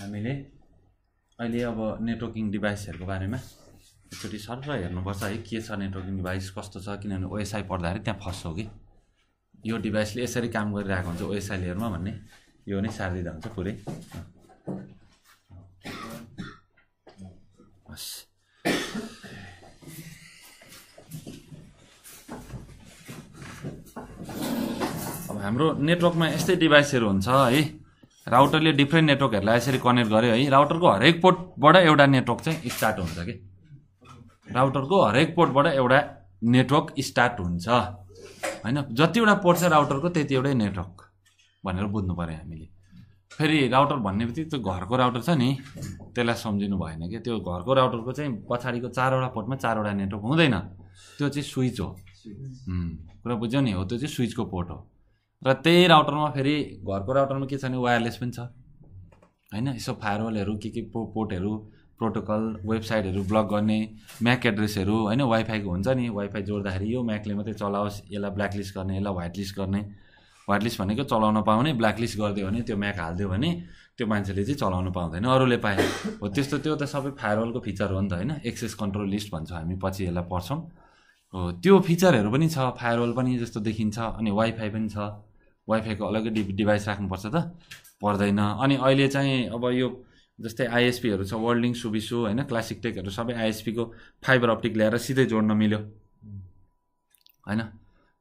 हामीले अहिले अब नेटवर्किङ डिभाइसहरूको बारेमा एकचोटि र हेर्नुपर्छ है के छ नेटवर्किङ डिभाइस कस्तो छ किनभने ओएसआई पढ्दाखेरि त्यहाँ फस्छौ कि यो डिभाइसले यसरी काम गरिरहेको हुन्छ ओएसआई लेयरमा भन्ने यो नै सारिदिँदा हुन्छ पुरै हस् अब हाम्रो नेटवर्कमा यस्तै डिभाइसहरू हुन्छ है राउटरले डिफ्रेन्ट नेटवर्कहरूलाई यसरी कनेक्ट गर्यो है राउटरको हरेक पोर्टबाट एउटा नेटवर्क चाहिँ स्टार्ट हुन्छ कि राउटरको हरेक पोर्टबाट एउटा नेटवर्क स्टार्ट हुन्छ होइन जतिवटा पोर्ट छ राउटरको त्यति एउटै नेटवर्क भनेर बुझ्नु पऱ्यो हामीले फेरि राउटर भन्ने बित्तिकै त्यो घरको राउटर छ नि त्यसलाई सम्झिनु भएन कि त्यो घरको राउटरको चाहिँ पछाडिको चारवटा पोर्टमा चारवटा नेटवर्क हुँदैन त्यो चाहिँ स्विच हो कुरा बुझ्यो नि हो त्यो चाहिँ स्विचको पोर्ट हो र त्यही राउटरमा फेरि घरको राउटरमा के छ भने वायरलेस पनि छ होइन यसो फायरवलहरू के के पो पोर्टहरू प्रोटोकल वेबसाइटहरू ब्लक गर्ने म्याक एड्रेसहरू होइन वाइफाईको हुन्छ नि वाइफाई जोड्दाखेरि यो म्याकले मात्रै चलाओस् यसलाई ब्ल्याकलिस्ट गर्ने यसलाई व्हाइटलिस्ट गर्ने व्हाइटलिस्ट भनेको चलाउन पाउने ब्ल्याकलिस्ट गरिदियो भने त्यो म्याक हालिदियो भने त्यो मान्छेले चाहिँ चलाउन पाउँदैन अरूले पाए हो त्यस्तो त्यो त सबै फायरवलको फिचर हो नि त होइन एक्सेस कन्ट्रोल लिस्ट भन्छौँ हामी पछि यसलाई पढ्छौँ हो त्यो फिचरहरू पनि छ फायरवल पनि जस्तो देखिन्छ अनि वाइफाई पनि छ वाइफाईको अलग्गै डि डिभाइस राख्नुपर्छ त पर्दैन अनि अहिले चाहिँ अब यो जस्तै आइएसपीहरू छ वर्ल्डिङ सुबिसु होइन क्लासिक टेकहरू सबै आइएसपीको फाइबर अप्टिक ल्याएर सिधै जोड्न मिल्यो होइन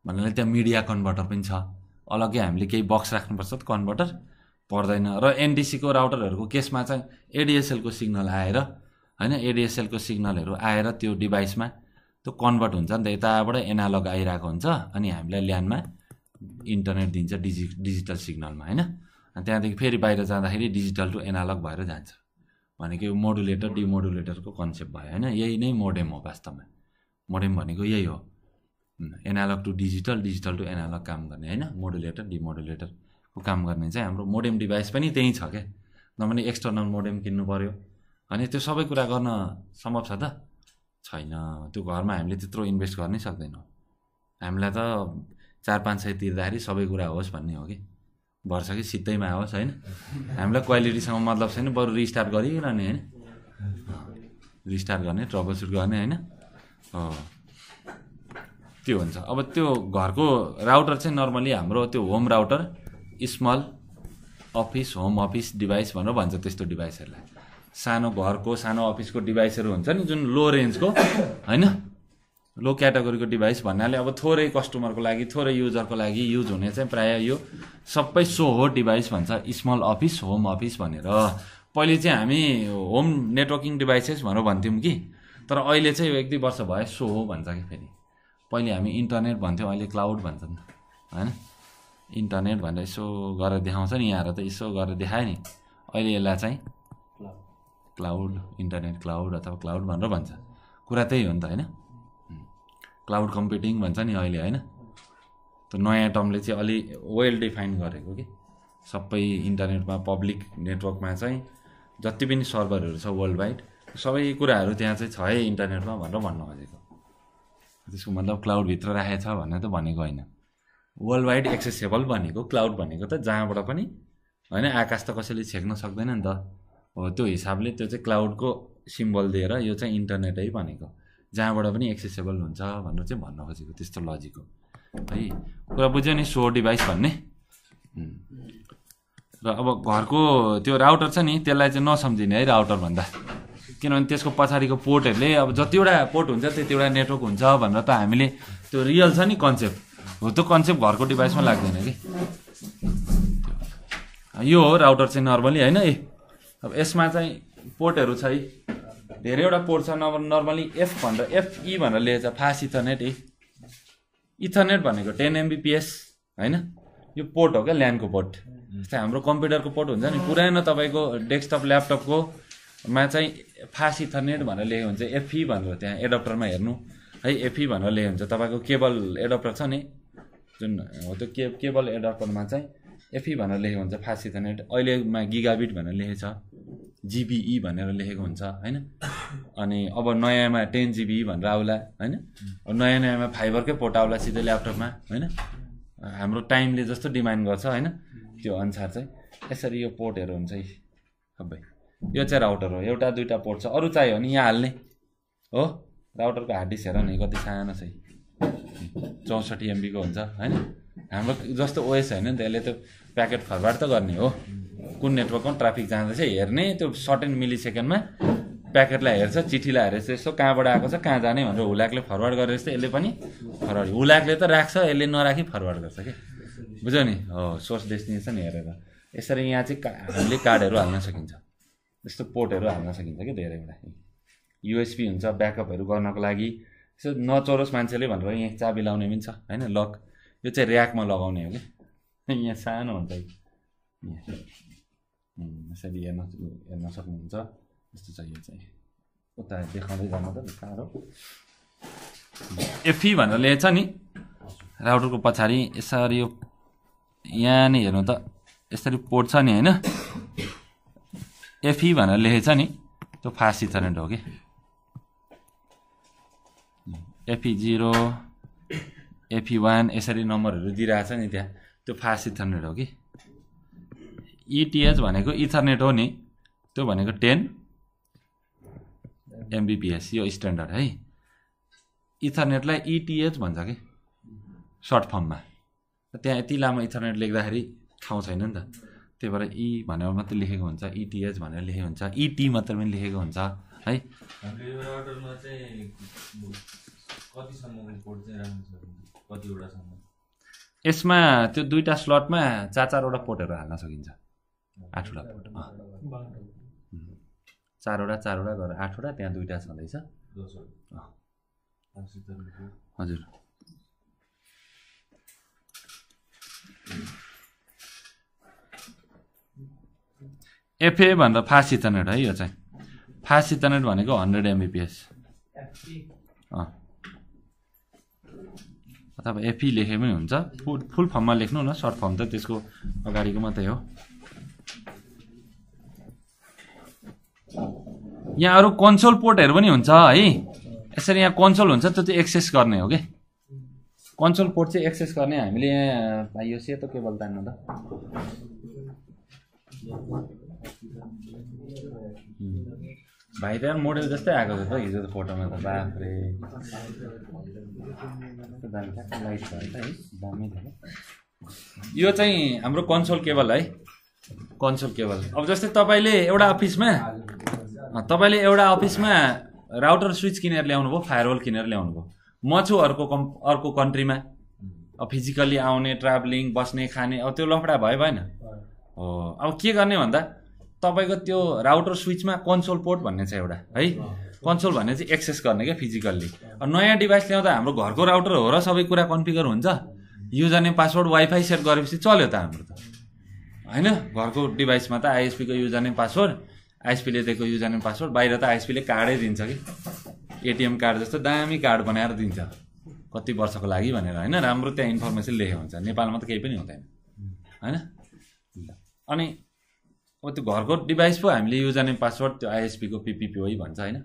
भन्नाले त्यहाँ मिडिया कन्भर्टर पनि छ अलग्गै हामीले केही बक्स राख्नुपर्छ त कन्भर्टर पर्दैन र एनडिसीको राउटरहरूको केसमा चाहिँ एडिएसएलको सिग्नल आएर होइन एडिएसएलको सिग्नलहरू आएर त्यो डिभाइसमा त्यो कन्भर्ट हुन्छ नि त यताबाट एनालग आइरहेको हुन्छ अनि हामीलाई ल्यान्डमा इन्टरनेट दिन्छ डिजि डिजिटल सिग्नलमा होइन अनि त्यहाँदेखि फेरि बाहिर जाँदाखेरि डिजिटल टु एनालग भएर जान्छ भनेको यो मोडुलेटर डिमोडुलेटरको कन्सेप्ट भयो होइन यही नै मोडेम हो वास्तवमा मोडेम भनेको यही हो analog to digital digital to analog काम गर्ने होइन मोडुलेटर डिमोडुलेटरको काम गर्ने चाहिँ हाम्रो मोडेम डिभाइस पनि त्यहीँ छ क्या नभने एक्सटर्नल मोडेम किन्नु पऱ्यो अनि त्यो सबै कुरा गर्न सम्भव छ त छैन त्यो घरमा हामीले त्यत्रो इन्भेस्ट गर्नै सक्दैनौँ हामीलाई त चार पाँच सय तिर्दाखेरि सबै कुरा होस् भन्ने हो कि भर्छ कि सित्तैमा होस् होइन हामीलाई क्वालिटीसँग मतलब छैन बरु रिस्टार्ट गरिरहने होइन रिस्टार्ट गर्ने ट्रबल सुट गर्ने होइन हो त्यो हुन्छ अब त्यो घरको राउटर चाहिँ नर्मली हाम्रो त्यो home router small office home office device भनेर भन्छ त्यस्तो डिभाइसहरूलाई सानो घरको सानो अफिसको डिभाइसहरू हुन्छ नि जुन लो रेन्जको होइन लो क्याटेगोरीको डिभाइस भन्नाले अब थोरै कस्टमरको लागि थोरै युजरको लागि युज हुने चाहिँ प्रायः यो सबै सो हो डिभाइस भन्छ स्मल अफिस होम अफिस भनेर पहिले चाहिँ हामी होम नेटवर्किङ डिभाइसेस भनेर भन्थ्यौँ कि तर अहिले चाहिँ एक दुई वर्ष भयो सो हो भन्छ कि फेरि पहिले हामी इन्टरनेट भन्थ्यौँ अहिले क्लाउड भन्छ नि होइन इन्टरनेट भनेर यसो गरेर देखाउँछ नि यहाँहरू त यसो गरेर देखायो नि अहिले यसलाई चाहिँ क्लाउड इन्टरनेट क्लाउड अथवा क्लाउड भनेर भन्छ कुरा त्यही हो नि त होइन क्लाउड कम्प्युटिङ भन्छ नि अहिले होइन त्यो नयाँ टर्मले चाहिँ अलि वेल डिफाइन गरेको कि सबै इन्टरनेटमा पब्लिक नेटवर्कमा चाहिँ जति पनि सर्भरहरू छ वर्ल्ड वाइड सबै कुराहरू त्यहाँ चाहिँ छ है इन्टरनेटमा भनेर भन्नु खोजेको त्यसको मतलब क्लाउडभित्र राखेको छ भनेर त भनेको होइन वर्ल्ड वाइड एक्सेसेबल भनेको क्लाउड भनेको त जहाँबाट पनि होइन आकाश त कसैले छेक्न सक्दैन नि त हो त्यो हिसाबले त्यो चाहिँ क्लाउडको सिम्बल दिएर यो चाहिँ इन्टरनेटै भनेको जहाँबाट पनि एक्सेसेबल हुन्छ भनेर चाहिँ भन्न खोजेको त्यस्तो लजिक हो है कुरा बुझ्यो नि सो डिभाइस भन्ने र अब घरको त्यो राउटर छ नि त्यसलाई चाहिँ नसम्झिने है राउटर भन्दा किनभने त्यसको पछाडिको पोर्टहरूले अब जतिवटा पोर्ट हुन्छ त्यतिवटा नेटवर्क हुन्छ भनेर त हामीले त्यो रियल छ नि कन्सेप्ट हो त्यो कन्सेप्ट घरको डिभाइसमा लाग्दैन कि यो हो राउटर चाहिँ नर्मली होइन ए अब यसमा चाहिँ पोर्टहरू छ है धेरैवटा पोर्ट छ नम्बर नर्मली एफ भनेर एफई e भनेर लेखेको फास्ट इथरनेट ए इथरनेट भनेको टेन एमबिपिएस होइन यो पोर्ट हो क्या ल्यान्डको पोर्ट जस्तै हाम्रो कम्प्युटरको पोर्ट हुन्छ नि पुरानो तपाईँको डेस्कटप ल्यापटपको मा चाहिँ फास्ट इथरनेट भनेर लेखेको हुन्छ एफई e भनेर त्यहाँ एडप्टरमा हेर्नु है एफई e भनेर लेखेको हुन्छ तपाईँको केबल एडप्टर छ नि जुन हो त्यो के केबल एडप्टरमा चाहिँ एफई भनेर लेखेको हुन्छ फास्ट इथरनेट अहिलेमा गिगाबिट भनेर लेखेको छ जिबिई e भनेर लेखेको हुन्छ होइन अनि अब नयाँमा टेन जिबी e भनेर आउला होइन नयाँ नयाँमा फाइबरकै पोर्ट आउला सिधै ल्यापटपमा होइन हाम्रो टाइमले जस्तो डिमान्ड गर्छ होइन त्यो अनुसार चाहिँ यसरी यो पोर्टहरू हुन्छ है सबै यो चाहिँ राउटर हो एउटा दुइटा पोर्ट छ अरू चाहियो भने यहाँ हाल्ने हो राउटरको हार्ड डिस्क हेर नि कति सानो छ चौसठी एमबीको हुन्छ होइन हाम्रो जस्तो ओएस होइन नि त यसले त प्याकेट फरवार्ड त गर्ने हो कुन नेटवर्कमा ट्राफिक जाँदैछ हेर्ने त्यो सर्ट एन्ड मिली सेकेन्डमा प्याकेटलाई हेर्छ चिठीलाई हेर्छ यसो कहाँबाट आएको छ कहाँ जाने भनेर हुलाकले फरवर्ड गरेर जस्तै यसले पनि फरवर्ड हुलाकले त राख्छ यसले नराखी फरवर्ड गर्छ कि बुझ्यौ नि हो सोर्स डेस्टिनेसन हेरेर यसरी यहाँ चाहिँ का हामीले कार्डहरू हाल्न सकिन्छ यस्तो पोर्टहरू हाल्न सकिन्छ कि धेरैवटा युएसपी हुन्छ ब्याकअपहरू गर्नको लागि यसो नचोरोस् मान्छेले भनेर यहाँ चाबी लाउने पनि छ होइन लक यो चाहिँ ऱ्याकमा लगाउने हो कि यहाँ सानो हुन्छ यसरी हेर्न हेर्न सक्नुहुन्छ यस्तो छ यो चाहिँ उता देखाउँदै जानु त साह्रो एफी भनेर लेखेको छ नि राउटरको पछाडि यसरी यो यहाँ नै हेर्नु त यसरी पोर्ट छ नि होइन एफी भनेर लेखेको छ नि त्यो फास्ट इथरनेट हो कि एफी जिरो एफी वान यसरी नम्बरहरू दिइरहेछ नि त्यहाँ त्यो फास्ट इथरनेट हो कि इटिएच e भनेको इथरनेट हो नि त्यो भनेको टेन एमबिपिएस यो स्ट्यान्डर्ड है इथरनेटलाई इटिएच e भन्छ कि सर्ट फर्ममा त्यहाँ यति लामो इथरनेट लेख्दाखेरि ठाउँ छैन नि त त्यही भएर इ e भनेर मात्रै लेखेको हुन्छ इटिएच भनेर लेखेको हुन्छ इटी मात्र पनि लेखेको हुन्छ है यसमा त्यो दुईवटा स्लटमा चार चारवटा पोर्टहरू हाल्न सकिन्छ आठवटा चार चारवटा चारवटा गरेर आठवटा त्यहाँ दुइटा छँदैछ हजुर एफए भन्दा फास्ट इथरनेट है यो चाहिँ फास्ट इथरनेट भनेको हन्ड्रेड एमबिपिएस अथवा एफी लेखे पनि हुन्छ फुल फुल फर्ममा लेख्नु न सर्ट फर्म त त्यसको अगाडिको मात्रै हो यहाँ अरू कन्सोल पोर्टहरू पनि हुन्छ है यसरी यहाँ कन्सोल हुन्छ त्यो चाहिँ एक्सेस गर्ने हो कि कन्सोल पोर्ट चाहिँ एक्सेस गर्ने हामीले यहाँ भाइ यो सेतो केबल तान्नु त भाइ त मोडेल जस्तै आएको छ त हिजो त फोटोमा त बाफ्रे यो चाहिँ हाम्रो कन्सोल केबल है कन्सोल केबल अब जस्तै तपाईँले एउटा अफिसमा तपाईँले एउटा अफिसमा राउटर स्विच किनेर ल्याउनु भयो फायरवल किनेर ल्याउनु भयो म छु अर्को कम् अर्को कन्ट्रीमा फिजिकल्ली आउने ट्राभलिङ बस्ने खाने अब त्यो लफडा भयो भएन हो अब के गर्ने भन्दा तपाईँको त्यो राउटर स्विचमा कन्सोल पोर्ट भन्ने छ एउटा है कन्सोल भन्ने चाहिँ एक्सेस गर्ने क्या फिजिकल्ली नयाँ डिभाइस ल्याउँदा हाम्रो घरको राउटर हो र सबै कुरा कन्फिगर हुन्छ username password wifi set गरेपछि चल्यो त हाम्रो त होइन घरको डिभाइसमा त आइएसपीको युजर नेम पासवर्ड आइएसपीले दिएको युजर नेम पासवर्ड बाहिर त आइएसपीले कार्डै दिन्छ कि एटिएम कार्ड जस्तो दामी कार्ड बनाएर दिन्छ कति वर्षको लागि भनेर होइन राम्रो त्यहाँ इन्फर्मेसन लेखेको हुन्छ नेपालमा त केही पनि हुँदैन होइन अनि अब त्यो घरको डिभाइस पो हामीले युजर नेम पासवर्ड त्यो आइएसपीको है भन्छ होइन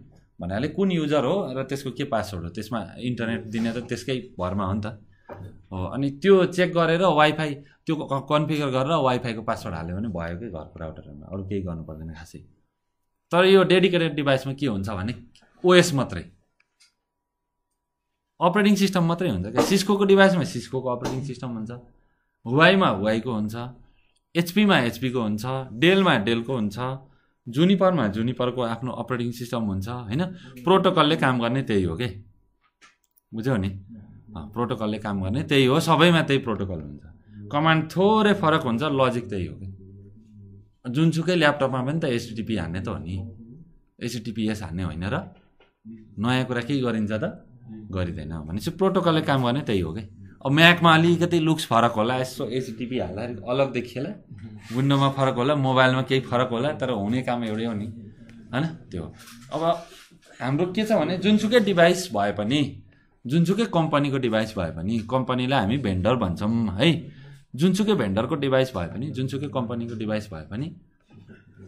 भन्नाले कुन युजर हो र त्यसको के पासवर्ड हो त्यसमा इन्टरनेट दिने त त्यसकै भरमा हो नि त हो अनि त्यो चेक गरेर वाइफाई त्यो कन्फिगर गरेर वाइफाईको पासवर्ड हाल्यो भने भयो कि घरको राउटरमा अरू केही गर्नु पर्दैन खासै तर यो डेडिकेटेड डिभाइसमा के हुन्छ भने ओएस मात्रै अपरेटिङ सिस्टम मात्रै हुन्छ क्या सिस्कोको डिभाइसमा सिस्कोको अपरेटिङ सिस्टम हुन्छ वाइमा वाइको हुन्छ एचपीमा एचपीको हुन्छ डेलमा डेलको हुन्छ जुनिपरमा जुनिपरको आफ्नो अपरेटिङ सिस्टम हुन्छ होइन प्रोटोकलले काम गर्ने त्यही हो कि बुझ्यौ नि प्रोटोकलले काम गर्ने त्यही हो सबैमा त्यही प्रोटोकल हुन्छ कमान्ड थोरै फरक हुन्छ लजिक त्यही हो कि जुनसुकै ल्यापटपमा पनि त एचटिपी हान्ने त हो नि एचटिपिएस हान्ने होइन र नयाँ कुरा के गरिन्छ त गरिँदैन भनेपछि प्रोटोकलले काम गर्ने त्यही हो कि अब म्याकमा अलिकति लुक्स फरक होला यसो एचटिपी हाल्दा अलग देखिएला विन्डोमा फरक होला मोबाइलमा केही फरक होला तर हुने काम एउटै हो नि होइन त्यो अब हाम्रो के छ भने जुनसुकै डिभाइस भए पनि जुनसुकै कम्पनीको डिभाइस भए पनि कम्पनीलाई हामी भेन्डर भन्छौँ है जुनसुकै भेन्डरको डिभाइस भए पनि जुनसुकै कम्पनीको डिभाइस भए पनि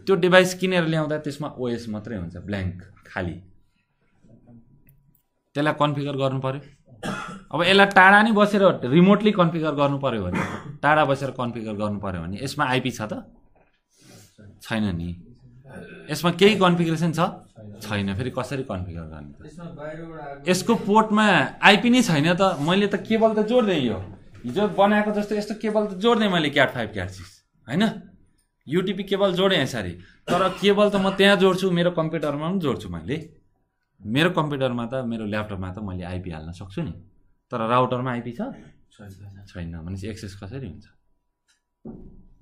त्यो डिभाइस किनेर ल्याउँदा त्यसमा ओएस मात्रै हुन्छ ब्ल्याङ्क खाली त्यसलाई कन्फिगर गर्नु पऱ्यो अब यसलाई टाढा नै बसेर रिमोटली कन्फिगर गर्नु पऱ्यो भने टाढा बसेर कन्फिगर गर्नु पऱ्यो भने यसमा आइपी छ त छैन नि यसमा केही कन्फिगरेसन छ छैन फेरि कसरी कन्फिगर गर्ने यसको पोर्टमा आइपी नै छैन त मैले त केबल त जोड्दै यो हिजो बनाएको जस्तो यस्तो केबल त जोड्ने मैले क्याट फाइभ क्याट सिक्स होइन युटिपी केबल जोडेँ यसरी तर केबल त म त्यहाँ जोड्छु मेरो कम्प्युटरमा पनि जोड्छु मैले मेरो कम्प्युटरमा त मेरो ल्यापटपमा त मैले आइपी हाल्न सक्छु नि तर राउटरमा आइपी छ छैन भनेपछि एक्सेस कसरी हुन्छ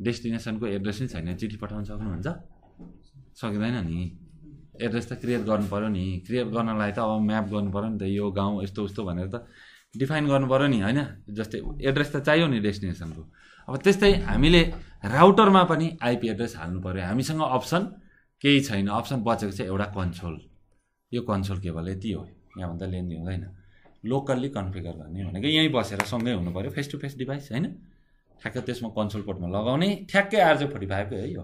डेस्टिनेसनको एड्रेस नै छैन चिठी पठाउन सक्नुहुन्छ सकिँदैन नि एड्रेस त क्रिएट पऱ्यो नि क्रिएट गर्नलाई त अब म्याप पऱ्यो नि त यो गाउँ यस्तो उस्तो भनेर त डिफाइन गर्नु पऱ्यो नि होइन जस्तै एड्रेस त चाहियो नि डेस्टिनेसनको अब त्यस्तै हामीले राउटरमा पनि आइपी एड्रेस हाल्नु पऱ्यो हामीसँग अप्सन केही छैन अप्सन बचेको छ एउटा कन्सोल यो कन्सोल केवल यति हो यहाँभन्दा लेन्दी हुँदैन लोकल्ली कन्फिगर गर्ने भनेको यहीँ बसेर सँगै हुनु पऱ्यो फेस टु फेस डिभाइस होइन ठ्याक्कै त्यसमा कन्सोल पोर्टमा लगाउने ठ्याक्कै आरजे फोर्टी फाइभकै है यो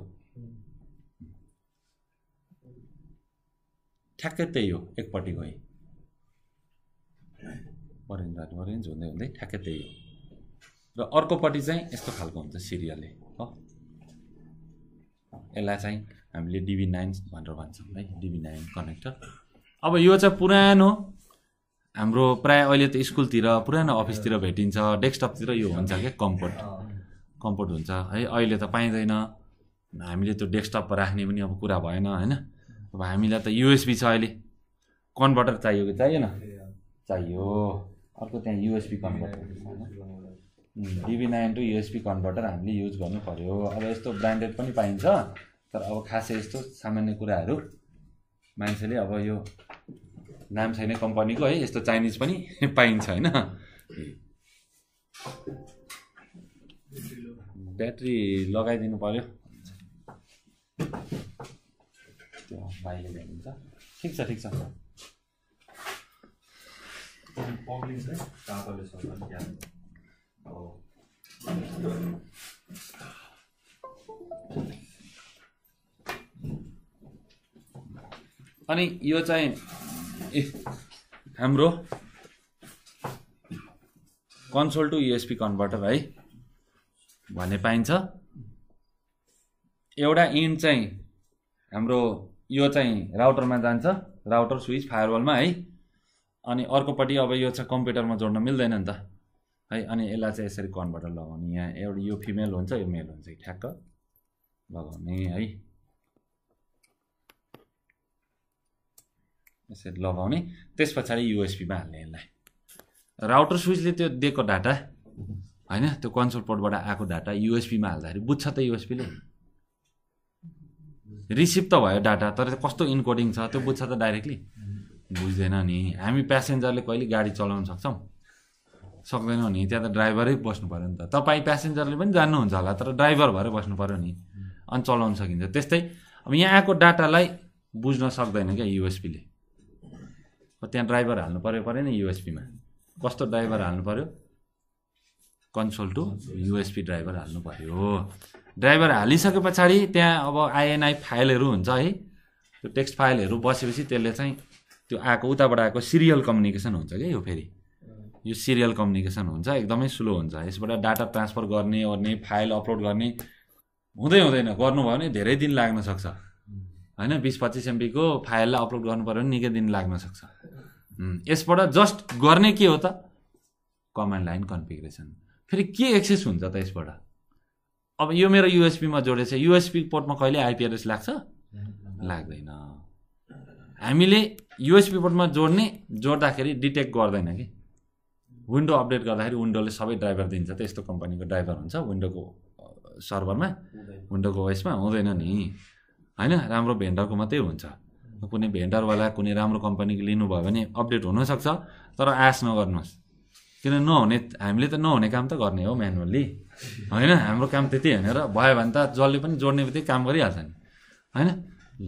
ठ्याक्कै त्यही हो एकपट्टि गएँ अरेन्ज राख्नु अरेन्ज हुँदै हुँदै ठ्याक्कै त्यही हो र अर्कोपट्टि चाहिँ यस्तो खालको हुन्छ सिरियलले हो यसलाई चाहिँ हामीले डिबी नाइन भनेर भन्छौँ है डिबी नाइन कनेक्टर अब यो चाहिँ पुरानो हाम्रो प्रायः अहिले त स्कुलतिर पुरानो अफिसतिर भेटिन्छ डेस्कटपतिर यो हुन्छ क्या कम्फोर्ट कम्फोर्ट हुन्छ है अहिले त पाइँदैन हामीले त्यो डेस्कटप राख्ने पनि अब कुरा भएन होइन अब हामीलाई त युएसबी छ अहिले कन्भर्टर चाहियो कि चाहिएन चाहियो अर्को त्यहाँ युएसपी कन्भर्टर होइन DB nine to USB converter हामीले युज गर्नु पऱ्यो अब यस्तो ब्रान्डेड पनि पाइन्छ तर अब खासै यस्तो सामान्य कुराहरू मान्छेले अब यो नाम छैन कम्पनीको है यस्तो चाइनिज पनि पाइन्छ होइन ब्याट्री लगाइदिनु पऱ्यो त्यो भाइले ल्याइदिन्छ ठिक छ ठिक छ अनि यो चाहिँ ए हाम्रो कन्सोल टु युएसपी कन्भर्टर है भन्ने पाइन्छ एउटा इन्ड चाहिँ हाम्रो यो चाहिँ राउटरमा जान्छ राउटर स्विच फायरवलमा है अनि अर्कोपट्टि अब यो चाहिँ कम्प्युटरमा जोड्न मिल्दैन नि त है अनि यसलाई चाहिँ यसरी कन्भर्टर लगाउने यहाँ एउटा यो फिमेल हुन्छ यो मेल हुन्छ ठ्याक्क लगाउने है यसरी लगाउने त्यस पछाडि युएसपीमा हाल्ने यसलाई राउटर स्विचले त्यो दिएको डाटा होइन त्यो कन्सोल पोर्टबाट आएको डाटा युएसपीमा हाल्दाखेरि बुझ्छ त युएसपीले रिसिभ त भयो डाटा तर कस्तो इन्कोडिङ छ त्यो बुझ्छ त डाइरेक्टली बुझ्दैन नि हामी प्यासेन्जरले कहिले गाडी चलाउन सक्छौँ सक्दैनौँ नि त्यहाँ त ड्राइभरै बस्नु पऱ्यो नि त तपाईँ प्यासेन्जरले पनि जान्नुहुन्छ होला तर ड्राइभर भएर बस्नु पऱ्यो नि अनि चलाउन सकिन्छ त्यस्तै अब यहाँ आएको डाटालाई बुझ्न सक्दैन क्या युएसपीले त्यहाँ ड्राइभर हाल्नु पऱ्यो परेन युएसपीमा कस्तो ड्राइभर हाल्नु पऱ्यो कन्सोल टु युएसपी ड्राइभर हाल्नु पऱ्यो ड्राइभर हालिसके पछाडि त्यहाँ अब आइएनआई फाइलहरू हुन्छ है त्यो टेक्स्ट फाइलहरू बसेपछि त्यसले चाहिँ त्यो आएको उताबाट आएको सिरियल कम्युनिकेसन हुन्छ क्या यो फेरि यो सिरियल कम्युनिकेसन हुन्छ एकदमै स्लो हुन्छ यसबाट डाटा ट्रान्सफर गर्ने ओर्ने फाइल अपलोड गर्ने हुँदै हुँदैन गर्नुभयो भने धेरै दिन लाग्न सक्छ होइन बिस पच्चिस एमबीको फाइललाई अपलोड गर्नु पऱ्यो भने निकै दिन लाग्न सक्छ यसबाट जस्ट गर्ने के हो त कमान्ड लाइन कन्फिग्रेसन फेरि के एक्सेस हुन्छ त यसबाट अब यो मेरो युएसपीमा जोडेछ युएसपी पोर्टमा कहिले आइपिआरएस लाग्छ लाग्दैन हामीले युएसपी पोर्टमा जोड्ने जोड्दाखेरि डिटेक्ट गर्दैन कि विन्डो अपडेट गर्दाखेरि विन्डोले सबै ड्राइभर दिन्छ त्यस्तो कम्पनीको ड्राइभर हुन्छ विन्डोको सर्भरमा विन्डोको वेसमा हुँदैन नि होइन राम्रो भेन्डरको मात्रै हुन्छ कुनै भेन्डरवाला कुनै राम्रो कम्पनीको लिनुभयो भने अपडेट हुनसक्छ तर आश नगर्नुहोस् किन नहुने हामीले त नहुने काम त गर्ने हो म्यानुअल्ली होइन हाम्रो काम त्यति र भयो भने त जसले पनि जोड्ने बित्तिकै काम गरिहाल्छ नि होइन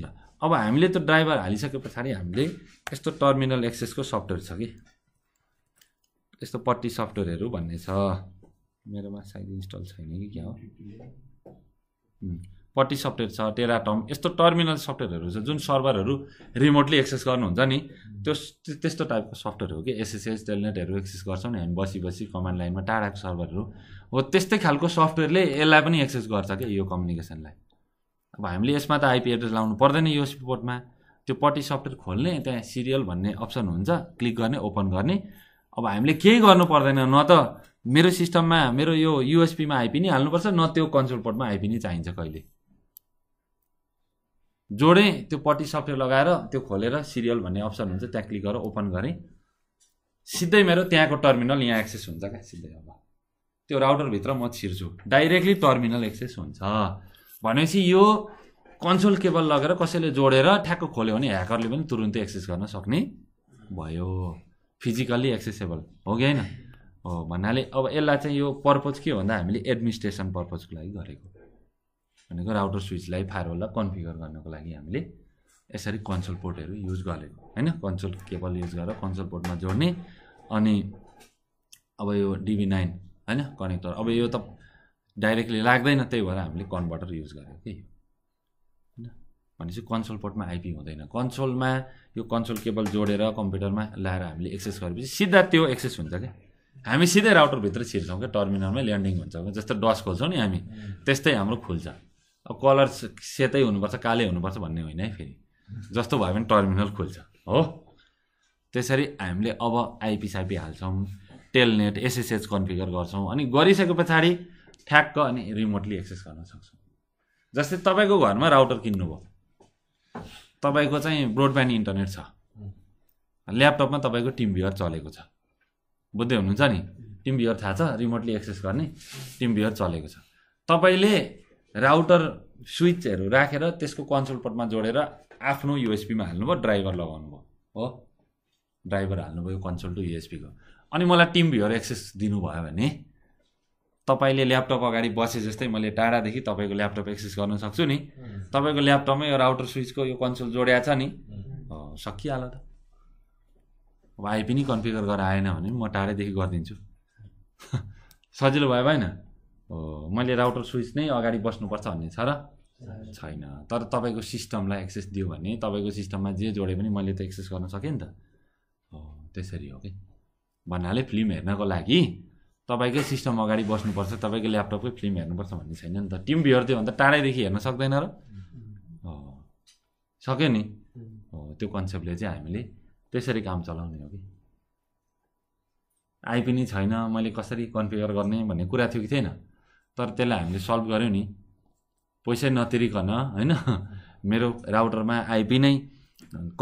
ल अब हामीले त ड्राइभर हालिसके पछाडि हामीले यस्तो टर्मिनल एक्सेसको सफ्टवेयर छ कि यस्तो पट्टि सफ्टवेयरहरू भन्ने छ मेरोमा सायद इन्स्टल छैन कि क्या हो पट्टि सफ्टवेयर छ टेराटम यस्तो टर्मिनल सफ्टवेयरहरू छ जुन सर्भरहरू रिमोटली एक्सेस गर्नुहुन्छ नि त्यो त्यस्तो टाइपको सफ्टवेयर हो कि एसएसएस टेलनेटहरू एक्सेस गर्छौँ नि हामी बसी बसी कमान्ड लाइनमा टाढाको सर्भरहरू हो त्यस्तै खालको सफ्टवेयरले यसलाई पनि एक्सेस गर्छ क्या यो कम्युनिकेसनलाई अब हामीले यसमा त आइपी एड्रेस लाउनु पर्दैन यो पोर्टमा त्यो पट्टि सफ्टवेयर खोल्ने त्यहाँ सिरियल भन्ने अप्सन हुन्छ क्लिक गर्ने ओपन गर्ने अब हामीले केही गर्नु पर्दैन न त मेरो सिस्टममा मेरो यो युएसपीमा आइपी नै हाल्नुपर्छ न त्यो कन्सोल पोर्टमा आइपी नै चाहिन्छ कहिले जोडेँ त्यो पट्टि सफ्टवेयर लगाएर त्यो खोलेर सिरियल भन्ने अप्सन हुन्छ त्यहाँ क्लिक गरेर ओपन गरेँ सिधै मेरो त्यहाँको टर्मिनल यहाँ एक्सेस हुन्छ क्या सिधै अब त्यो राउटरभित्र म छिर्छु डाइरेक्टली टर्मिनल एक्सेस हुन्छ भनेपछि यो कन्सोल केबल लगेर कसैले जोडेर ठ्याक्क खोल्यो भने ह्याकरले पनि तुरुन्तै एक्सेस गर्न सक्ने भयो फिजिकल्ली एक्सेसेबल हो कि होइन हो भन्नाले अब यसलाई चाहिँ यो पर्पज के भन्दा हामीले एडमिनिस्ट्रेसन पर्पजको लागि गरेको भनेको राउटर स्विचलाई फायरवललाई कन्फिगर गर्नको लागि हामीले यसरी कन्सोल पोर्टहरू युज गरेको होइन कन्सोल केबल युज गरेर कन्सोल पोर्टमा जोड्ने अनि अब यो डिबी नाइन होइन कनेक्टर अब यो त डाइरेक्टली लाग्दैन त्यही भएर हामीले कन्भर्टर युज गर्यो कि होइन भनेपछि कन्सोल पोर्टमा आइपी हुँदैन कन्सोलमा यो कन्सोल केबल जोडेर कम्प्युटरमा ल्याएर हामीले एक्सेस गरेपछि सिधा त्यो एक्सेस हुन्छ क्या हामी सिधै राउटरभित्र छिर्छौँ क्या टर्मिनलमै ल्यान्डिङ हुन्छ जस्तो डस खोल्छौँ नि हामी त्यस्तै हाम्रो खुल्छ अब कलर सेतै हुनुपर्छ कालै हुनुपर्छ भन्ने होइन है फेरि जस्तो भयो भने टर्मिनल खुल्छ हो त्यसरी हामीले अब आइपी साइपी हाल्छौँ टेलनेट एसएसएच कन्फिगर गर्छौँ अनि गरिसके पछाडि ठ्याक्क अनि रिमोटली एक्सेस गर्न सक्छौँ जस्तै तपाईँको घरमा राउटर किन्नुभयो तपाईँको चाहिँ ब्रोडब्यान्ड इन्टरनेट छ ल्यापटपमा तपाईँको भियर चलेको छ बुझ्दै हुनुहुन्छ नि भियर थाहा छ रिमोटली एक्सेस गर्ने भियर चलेको छ तपाईँले राउटर स्विचहरू राखेर त्यसको कन्सोल पोर्टमा जोडेर आफ्नो युएसपीमा हाल्नुभयो ड्राइभर लगाउनु भयो हो ड्राइभर हाल्नुभयो कन्सोल टु युएसपीको अनि मलाई भियर एक्सेस दिनुभयो भने तपाईँले ल्यापटप अगाडि बसे जस्तै मैले टाढादेखि तपाईँको ल्यापटप एक्सेस गर्न सक्छु नि तपाईँको ल्यापटपमै यो राउटर स्विचको यो कन्सोल जोड्या छ नि सकिहाल त अब पनि कन्फिगर गरेर आएन भने म टाढैदेखि गरिदिन्छु सजिलो भयो भएन हो मैले राउटर स्विच नै अगाडि बस्नुपर्छ भन्ने छ र छैन तर तपाईँको सिस्टमलाई एक्सेस दियो भने तपाईँको सिस्टममा जे जोडे पनि मैले त एक्सेस गर्न सकेँ नि त हो त्यसरी हो कि भन्नाले फिल्म हेर्नको लागि तपाईँकै सिस्टम अगाडि बस्नुपर्छ तपाईँकै ल्यापटपकै फिल्म हेर्नुपर्छ भन्ने छैन नि त टिम त्यो भन्दा टाढैदेखि हेर्न सक्दैन र सक्यो नि हो त्यो कन्सेप्टले चाहिँ हामीले त्यसरी काम चलाउने हो कि आई पनि छैन मैले कसरी कन्फिगर गर्ने भन्ने कुरा थियो कि थिएन तर त्यसलाई हामीले सल्भ गऱ्यौँ नि पैसै नतिरिकन होइन मेरो राउटरमा आइपी नै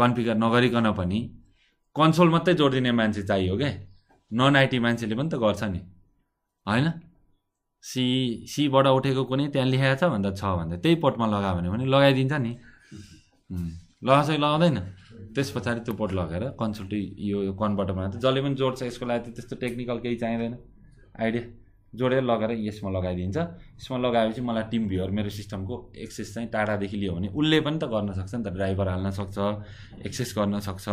कन्फिगर नगरिकन पनि कन्सोल मात्रै जोडिदिने मान्छे चाहियो क्या नन आइटी मान्छेले पनि त गर्छ नि होइन सी सीबाट उठेको कुनै त्यहाँ लेखाएको छ भन्दा छ भन्दा त्यही पोर्टमा लगायो भने पनि लगाइदिन्छ नि लगाएको लगाउँदैन त्यस पछाडि त्यो पोर्ट लगेर कन्सल्टी यो कन्भर्टरमा जसले पनि जोड्छ यसको लागि त्यस्तो टेक्निकल केही चाहिँदैन आइडिया जोडेर लगेर यसमा लगाइदिन्छ यसमा लगाएपछि मलाई टिम भ्युअर मेरो सिस्टमको एक्सेस चाहिँ टाढादेखि लियो भने उसले पनि त गर्न सक्छ नि त ड्राइभर हाल्न सक्छ एक्सेस गर्न सक्छ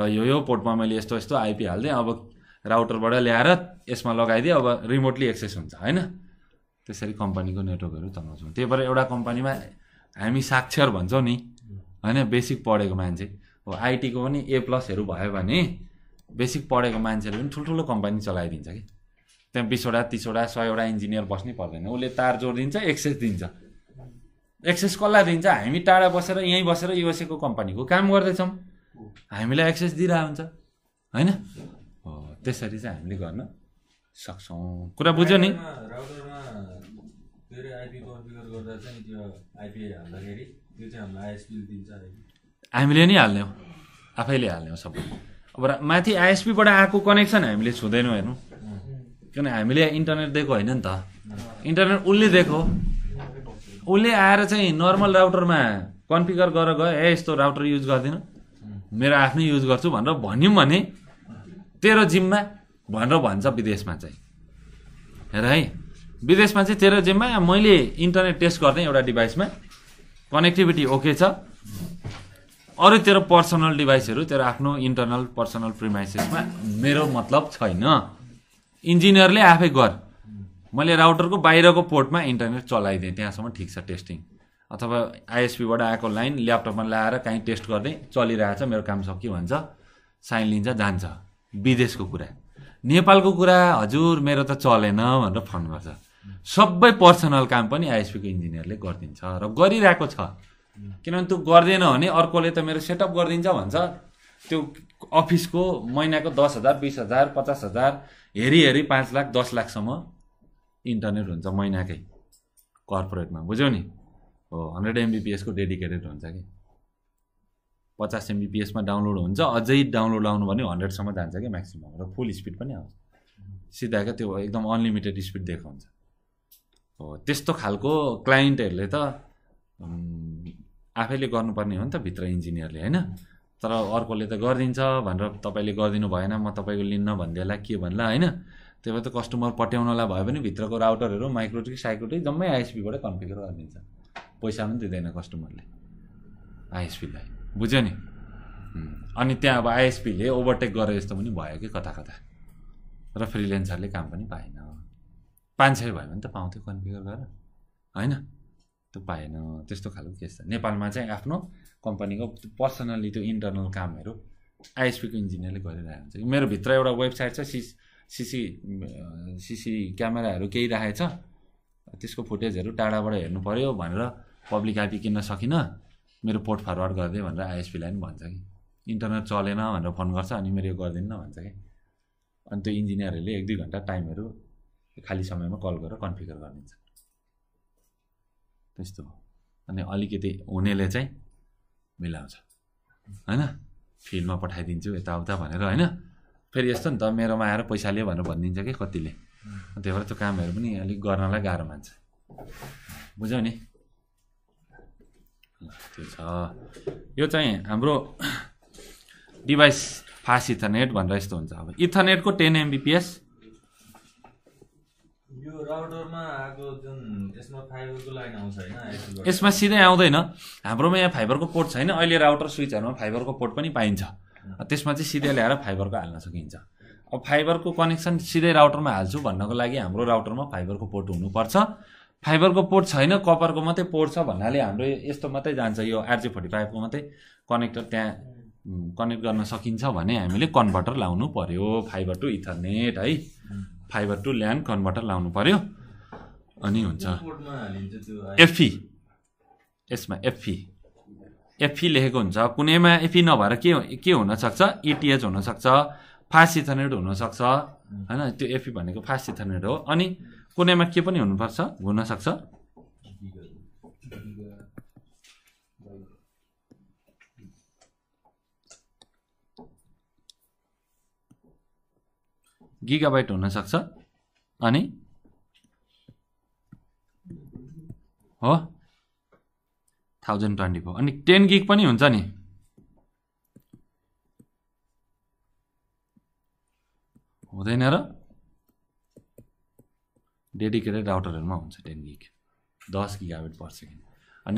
ल यो यो पोर्टमा मैले यस्तो यस्तो आइपी हाल्दै अब राउटरबाट ल्याएर यसमा लगाइदियो अब रिमोटली एक्सेस हुन्छ होइन त्यसरी कम्पनीको नेटवर्कहरू चलाउँछौँ त्यही भएर एउटा कम्पनीमा हामी साक्षर भन्छौँ नि होइन बेसिक पढेको मान्छे हो आइटीको पनि ए प्लसहरू भयो भने बेसिक पढेको मान्छेले पनि ठुल्ठुलो कम्पनी चलाइदिन्छ कि त्यहाँ बिसवटा तिसवटा सयवटा इन्जिनियर बस्नै पर्दैन उसले तार जोडिदिन्छ एक्सेस दिन्छ एक्सेस कसलाई दिन्छ हामी टाढा बसेर यहीँ बसेर युएसएको कम्पनीको काम गर्दैछौँ हामीलाई एक्सेस दिइरहेको हुन्छ होइन त्यसरी चाहिँ हामीले गर्न सक्छौँ कुरा बुझ्यो नि हामीले नै हाल्ने हो आफैले हाल्ने हो सबै अब माथि आइएसपीबाट आएको कनेक्सन हामीले छुँदैनौँ हेर्नु किनभने हामीले इन्टरनेट दिएको होइन नि त इन्टरनेट उसले दिएको उसले आएर चाहिँ नर्मल राउटरमा कन्फिगर गरेर गयो ए यस्तो राउटर युज गर्दिनँ मेरो आफ्नै युज गर्छु भनेर भन्यौँ भने तेरो जिम्मा भनेर भन्छ विदेशमा चाहिँ हेर है विदेशमा चाहिँ तेरो जिम्मा मैले इन्टरनेट टेस्ट गर्दै एउटा डिभाइसमा कनेक्टिभिटी ओके छ अरू तेरो पर्सनल डिभाइसहरू तेरो आफ्नो इन्टरनल पर्सनल प्रिमाइसेसमा मेरो मतलब छैन इन्जिनियरले आफै गर मैले राउटरको बाहिरको पोर्टमा इन्टरनेट चलाइदिएँ त्यहाँसम्म ठिक छ टेस्टिङ अथवा आइएसपीबाट आएको लाइन ल्यापटपमा ल्याएर काहीँ टेस्ट गर्दै चलिरहेको छ मेरो काम सकियो भन्छ साइन लिन्छ जान्छ विदेशको कुरा नेपालको कुरा हजुर मेरो त चलेन भनेर फोन गर्छ सबै पर्सनल काम पनि आइएसपीको इन्जिनियरले गरिदिन्छ र गरिरहेको छ किनभने त्यो गर्दैन भने अर्कोले त मेरो सेटअप गरिदिन्छ भन्छ त्यो अफिसको महिनाको दस हजार बिस हजार पचास हजार हेरी हेरी पाँच लाख दस लाखसम्म इन्टरनेट हुन्छ महिनाकै कर्पोरेटमा बुझ्यौ नि हो हन्ड्रेड एमबिपिएसको डेडिकेटेड हुन्छ कि पचास एमबिपिएसमा डाउनलोड हुन्छ अझै डाउनलोड लाउनु भने हन्ड्रेडसम्म जान्छ क्या म्याक्सिमम् र फुल स्पिड पनि आउँछ सिधा क्या त्यो एकदम अनलिमिटेड स्पिड हुन्छ हो त्यस्तो खालको क्लाइन्टहरूले त आफैले गर्नुपर्ने हो नि त भित्र इन्जिनियरले होइन तर अर्कोले त गरिदिन्छ भनेर तपाईँले गरिदिनु भएन म तपाईँको लिन्न भनिदिएला के भन्ला होइन त्यही भएर त कस्टमर पट्याउनलाई भए पनि भित्रको राउटरहरू माइक्रोटिक साइक्रोटिक जम्मै आइएसपीबाट कन्फिगर गरिदिन्छ पैसा पनि दिँदैन कस्टमरले आइएसपीलाई बुझ्यो नि अनि त्यहाँ अब आइएसपीले ओभरटेक गरे जस्तो पनि भयो कि कता कता र फ्रिलेन्सरले काम पनि पाएन पाँच सय भयो भने त पाउँथ्यो कन्फिगर गरेर होइन त्यो पाएन त्यस्तो खालको केस छ नेपालमा चाहिँ आफ्नो कम्पनीको पर्सनल्ली त्यो इन्टर्नल कामहरू आइएसपीको इन्जिनियरले गरिरहेको हुन्छ मेरो भित्र एउटा वेबसाइट छ सिस सिसी सिसी क्यामेराहरू केही राखेछ त्यसको फुटेजहरू टाढाबाट हेर्नु पऱ्यो भनेर पब्लिक आइपी किन्न सकिनँ मेरो पोर्ट फरवर्ड गरिदिए भनेर आइएसपीलाई पनि भन्छ कि इन्टरनेट चलेन भनेर फोन गर्छ अनि मेरो यो गरिदिनु भन्छ कि अनि त्यो इन्जिनियरहरूले एक दुई घन्टा टाइमहरू खाली समयमा कल गरेर कन्फिगर गरिदिन्छ त्यस्तो हो अनि अलिकति हुनेले चाहिँ मिलाउँछ होइन फिल्डमा पठाइदिन्छु यताउता भनेर होइन फेरि यस्तो नि त मेरोमा आएर पैसा लियो भनेर भनिदिन्छ कि कतिले त्यही भएर त्यो कामहरू पनि अलिक गर्नलाई गाह्रो मान्छ बुझ्यौ नि त्यो छ यो चाहिँ हाम्रो डिभाइस फास्ट इथरनेट भनेर यस्तो हुन्छ अब इथरनेटको टेन एमबिपिएस यसमा सिधै आउँदैन हाम्रोमा यहाँ फाइबरको पोर्ट छैन अहिले राउटर स्विचहरूमा फाइबरको पोर्ट पनि पाइन्छ त्यसमा चाहिँ सिधै ल्याएर फाइबरको हाल्न सकिन्छ अब फाइबरको कनेक्सन सिधै राउटरमा हाल्छु भन्नको लागि हाम्रो राउटरमा फाइबरको पोर्ट हुनुपर्छ फाइबरको पोर्ट छैन कपरको मात्रै पोर्ट छ भन्नाले हाम्रो यस्तो मात्रै जान्छ यो आरजे फोर्टी फाइभको मात्रै कनेक्टर त्यहाँ कनेक्ट गर्न सकिन्छ भने हामीले कन्भर्टर लाउनु पऱ्यो फाइबर टु इथरनेट है फाइबर टु ल्यान्ड कन्भर्टर लाउनु पऱ्यो अनि हुन्छ एफी e। यसमा एफी e। एफी e लेखेको हुन्छ कुनैमा एफी नभएर के के हुनसक्छ इटिएच हुनसक्छ फास्ट इथरनेट हुनसक्छ होइन त्यो एफी भनेको फास्ट इथरनेट हो अनि कुनैमा के पनि हुनुपर्छ हुनसक्छ गिगाबाइट हुनसक्छ अनि हो थाउजन्ड ट्वेन्टी फोर अनि टेन गिग पनि हुन्छ नि डेडिकेटेड राउटरहरूमा हुन्छ टेन गिग दस गिगाबिट पर सेकेन्ड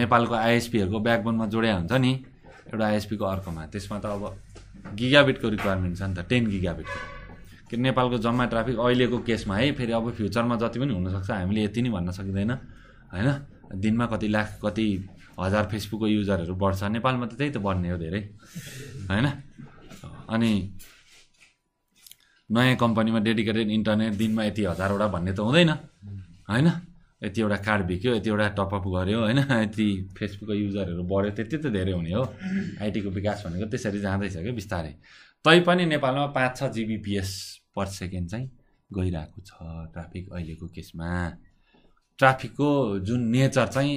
नेपालको आइएसपीहरूको ब्याकबोनमा जोड्या हुन्छ नि एउटा आइएसपीको अर्कोमा त्यसमा त अब गिगाबिटको रिक्वायरमेन्ट छ नि त टेन गिगाबिटको किन नेपालको जम्मा ट्राफिक अहिलेको केसमा है फेरि अब फ्युचरमा जति पनि हुनसक्छ हामीले यति नै भन्न सकिँदैन होइन दिनमा कति लाख कति हजार फेसबुकको युजरहरू बढ्छ नेपालमा त त्यही त बढ्ने हो धेरै होइन अनि नयाँ कम्पनीमा डेडिकेटेड इन्टरनेट दिनमा यति हजारवटा भन्ने त हुँदैन होइन यति एउटा कार्ड भिक्यो यति एउटा टपअप गऱ्यो होइन यति फेसबुकको युजरहरू बढ्यो त्यति त धेरै हुने हो आइटीको विकास भनेको त्यसरी जाँदैछ क्या बिस्तारै तैपनि नेपालमा पाँच छ जिबिपिएस पर सेकेन्ड चाहिँ गइरहेको छ ट्राफिक अहिलेको केसमा ट्राफिकको जुन नेचर चाहिँ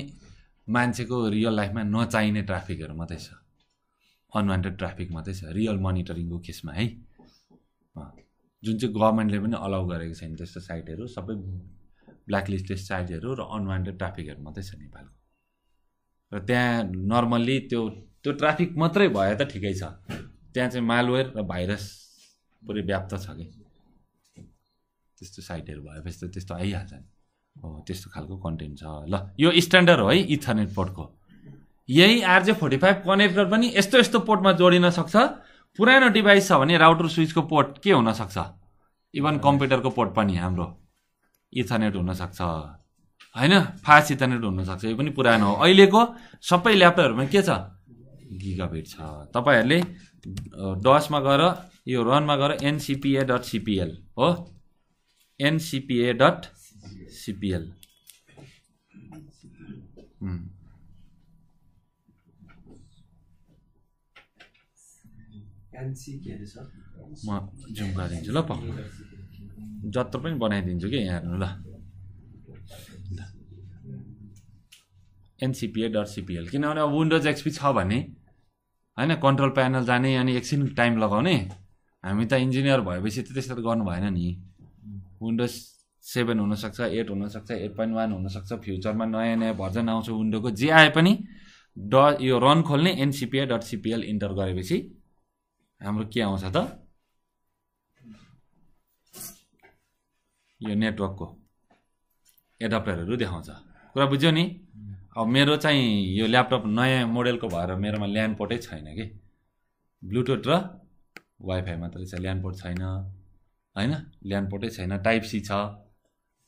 मान्छेको रियल लाइफमा नचाहिने ट्राफिकहरू मात्रै छ अनवान्टेड ट्राफिक मात्रै छ रियल मोनिटरिङको केसमा है जुन चाहिँ गभर्मेन्टले पनि अलाउ गरेको छैन त्यस्तो साइटहरू सबै ब्ल्याकलिस्टेड साइटहरू र अनवान्टेड ट्राफिकहरू मात्रै छ नेपालको र त्यहाँ नर्मल्ली त्यो त्यो ट्राफिक मात्रै भए त ठिकै छ त्यहाँ चाहिँ मालवेयर र भाइरस पुरै व्याप्त छ कि त्यस्तो साइटहरू भएपछि त त्यस्तो आइहाल्छ नि हो त्यस्तो खालको कन्टेन्ट छ ल यो स्ट्यान्डर्ड हो है इथरनेट पोर्टको यही आरजे फोर्टी फाइभ कनेक्टर पनि यस्तो यस्तो पोर्टमा जोडिन सक्छ पुरानो डिभाइस छ भने राउटर स्विचको पोर्ट के हुनसक्छ इभन कम्प्युटरको पोर्ट पनि हाम्रो इथरनेट हुनसक्छ होइन फास्ट इथरनेट हुनसक्छ यो पनि पुरानो हो अहिलेको सबै ल्यापटपहरूमा के छ गिगाबिट छ तपाईँहरूले डसमा गएर यो रनमा गएर एनसिपिए डट सिपिएल हो एनसिपिए डट सिपिएल म जुम गरिदिन्छु ल पक्नु जत्रो पनि बनाइदिन्छु कि यहाँ हेर्नु ल एनसिपिए डट सिपिएल किनभने अब विन्डोज एक्सपी छ भने होइन कन्ट्रोल प्यानल जाने अनि एकछिन टाइम लगाउने हामी त इन्जिनियर भएपछि त त्यस्तो त गर्नु भएन नि विन्डोज सेभेन हुनसक्छ एट हुनसक्छ एट पोइन्ट वान हुनसक्छ फ्युचरमा नयाँ नयाँ भर्जन आउँछ विन्डोको जे आए पनि ड यो रन खोल्ने एनसिपिए डट सिपिएल इन्टर गरेपछि हाम्रो के आउँछ त यो नेटवर्कको एडप्टरहरू देखाउँछ कुरा बुझ्यो नि अब मेरो चाहिँ यो ल्यापटप नयाँ मोडेलको भएर मेरोमा ल्यान्ड पोर्टै छैन कि ब्लुटुथ र वाइफाई मात्रै छ ल्यान्ड पोर्ट छैन होइन ल्यान्ड पोर्टै छैन टाइप सी छ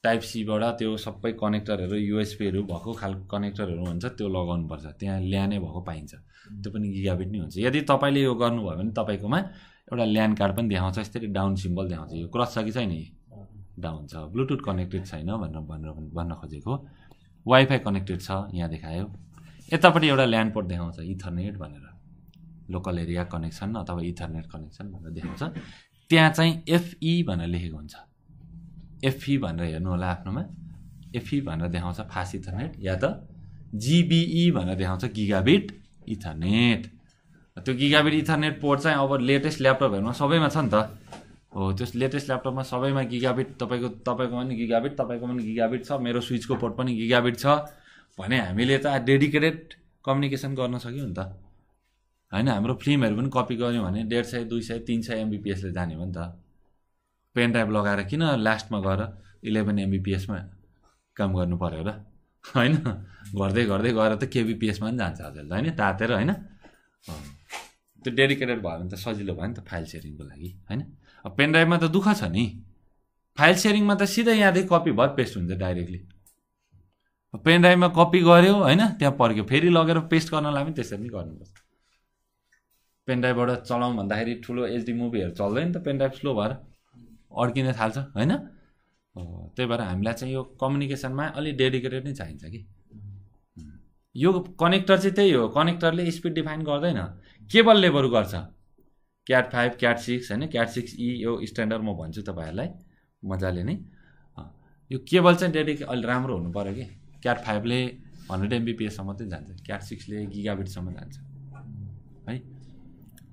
टाइप सीबाट त्यो सबै कनेक्टरहरू युएसपीहरू भएको खालको कनेक्टरहरू हुन्छ त्यो लगाउनुपर्छ त्यहाँ ल्यानै भएको पाइन्छ त्यो पनि गिगाबिट नै हुन्छ यदि तपाईँले यो गर्नुभयो भने तपाईँकोमा एउटा ल्यान्ड कार्ड पनि देखाउँछ यसरी डाउन सिम्बल देखाउँछ यो क्रस छ कि छैन डाउन छ ब्लुटुथ कनेक्टेड छैन भनेर भनेर भन्न खोजेको वाइफाई कनेक्टेड छ यहाँ देखायो यतापट्टि एउटा ल्यान्ड पोर्ट देखाउँछ इथरनेट भनेर लोकल एरिया कनेक्सन अथवा इथरनेट कनेक्सन भनेर देखाउँछ त्यहाँ चाहिँ एफई e भनेर लेखेको हुन्छ एफई e भनेर हेर्नु होला आफ्नोमा एफई e भनेर देखाउँछ फास्ट इथरनेट या त जिबिई भनेर देखाउँछ गिगाबिट इथरनेट त्यो गिगाबिट इथरनेट पोर्ट चाहिँ अब लेटेस्ट ल्यापटपहरूमा सबैमा छ नि त हो त्यो लेटेस्ट ल्यापटपमा सबैमा गिगाबिट तपाईँको तपाईँको पनि गिगाबिट तपाईँकोमा पनि गिगाबिट छ मेरो स्विचको पोर्ट पनि गिगाबिट छ भने हामीले त डेडिकेटेड कम्युनिकेसन गर्न सक्यौँ नि त होइन हाम्रो फिल्महरू पनि कपी गऱ्यौँ भने डेढ सय दुई सय तिन सय एमबिपिएसले जाने हो नि त पेन ड्राइभ लगाएर किन लास्टमा गएर इलेभेन एमबिपिएसमा काम गर्नु पऱ्यो र होइन गर्दै गर्दै गएर त केबिपिएसमा पनि जान्छ हजुरले होइन तातेर होइन त्यो डेडिकेटेड भयो भने त सजिलो भयो नि त फाइल सेयरिङको लागि होइन अब ड्राइभमा त दुःख छ नि फाइल सेयरिङमा त सिधै यहाँदेखि कपी भयो पेस्ट हुन्छ डाइरेक्टली पेन ड्राइभमा कपी गऱ्यो होइन त्यहाँ पर्क्यो फेरि लगेर पेस्ट गर्नलाई पनि त्यसरी नै गर्नुपर्छ पेन ड्राइभबाट चलाउँ भन्दाखेरि ठुलो एचडी मुभीहरू चल्दैन त पेन ड्राइभ स्लो भएर अड्किन थाल्छ होइन त्यही भएर हामीलाई चाहिँ यो कम्युनिकेसनमा अलिक डेडिकेटेड नै चाहिन्छ कि यो कनेक्टर चाहिँ त्यही हो कनेक्टरले स्पिड डिफाइन गर्दैन केबल लेबर गर्छ क्याट फाइभ क्याट सिक्स होइन क्याट सिक्स ई यो स्ट्यान्डर्ड म भन्छु तपाईँहरूलाई मजाले नै यो केबल चाहिँ डेडिके अलिक राम्रो हुनु पऱ्यो कि क्याट फाइभले हन्ड्रेड एमबिपिएससम्म चाहिँ जान्छ क्याट सिक्सले गिगाबिटसम्म जान्छ है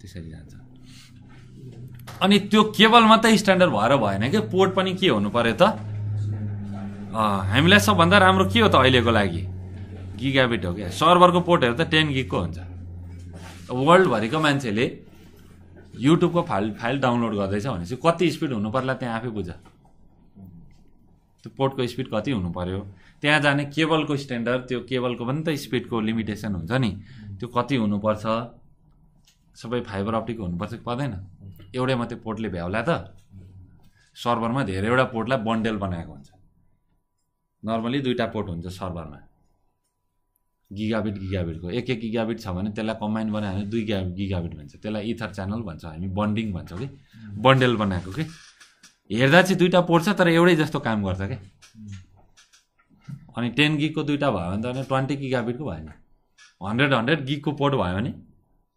त्यसरी जान्छ अनि त्यो केबल मात्रै स्ट्यान्डर्ड भएर भएन कि पोर्ट पनि के हुनु पर्यो त हामीलाई सबभन्दा राम्रो के हो त अहिलेको लागि गिगाबिट हो क्या सर्भरको पोर्टहरू त टेन गिगको हुन्छ वर्ल्डभरिको मान्छेले युट्युबको फाइल फाइल डाउनलोड गर्दैछ भने चाहिँ कति स्पिड हुनु पर्ला त्यहाँ आफै बुझ त्यो पोर्टको स्पिड कति हुनु पर्यो त्यहाँ जाने केबलको स्ट्यान्डर्ड त्यो केबलको पनि त स्पिडको लिमिटेसन हुन्छ नि त्यो कति हुनुपर्छ सबै फाइबर अप्टिक हुनुपर्छ कि पर्दैन एउटै मात्रै पोर्टले भ्याउला त सर्भरमा धेरैवटा पोर्टलाई बन्डेल बनाएको हुन्छ नर्मली दुईवटा पोर्ट हुन्छ सर्भरमा गिगाबिट गिगाबिटको एक एक गिगाबिट छ भने त्यसलाई कम्बाइन बनायो भने दुई गिगा गिगाबिट भन्छ त्यसलाई इथर च्यानल भन्छ हामी बन्डिङ भन्छौँ कि बन्डेल बनाएको कि हेर्दा चाहिँ दुईवटा पोर्ट छ तर एउटै जस्तो काम गर्छ क्या अनि टेन गिगको दुइटा भयो भने त अनि ट्वेन्टी गिगाबिटको भएन हन्ड्रेड हन्ड्रेड गिगको पोर्ट भयो भने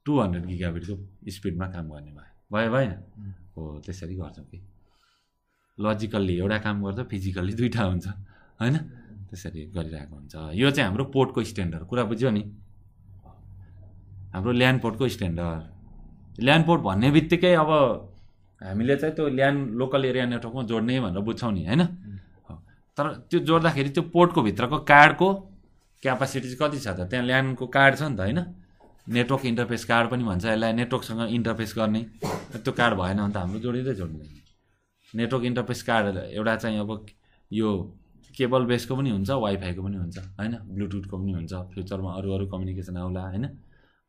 टु हन्ड्रेड गिगाबिटको स्पिडमा काम गर्ने भयो भयो भएन हो त्यसरी गर्छौँ कि लजिकल्ली एउटा काम गर्छ फिजिकल्ली दुइटा हुन्छ होइन त्यसरी गरिरहेको हुन्छ यो चाहिँ हाम्रो पोर्टको स्ट्यान्डर्ड कुरा बुझ्यो नि हाम्रो ल्यान्ड पोर्टको स्ट्यान्डर्ड ल्यान्ड पोर्ट भन्ने बित्तिकै अब हामीले चाहिँ त्यो ल्यान्ड लोकल एरिया नेटवर्कमा जोड्ने भनेर बुझ्छौँ नि होइन तर त्यो जोड्दाखेरि त्यो पोर्टको भित्रको कार्डको क्यापासिटी कति छ त त्यहाँ ल्यान्डको कार्ड छ नि त होइन नेटवर्क इन्टरफेस कार्ड पनि भन्छ यसलाई नेटवर्कसँग इन्टरफेस गर्ने त्यो कार्ड भएन भने त हाम्रो जोडिँदै जोडिँदैन नेटवर्क इन्टरफेस कार्ड एउटा चाहिँ अब यो केबल बेसको पनि हुन्छ वाइफाईको पनि हुन्छ होइन ब्लुटुथको पनि हुन्छ फ्युचरमा अरू अरू कम्युनिकेसन आउला होइन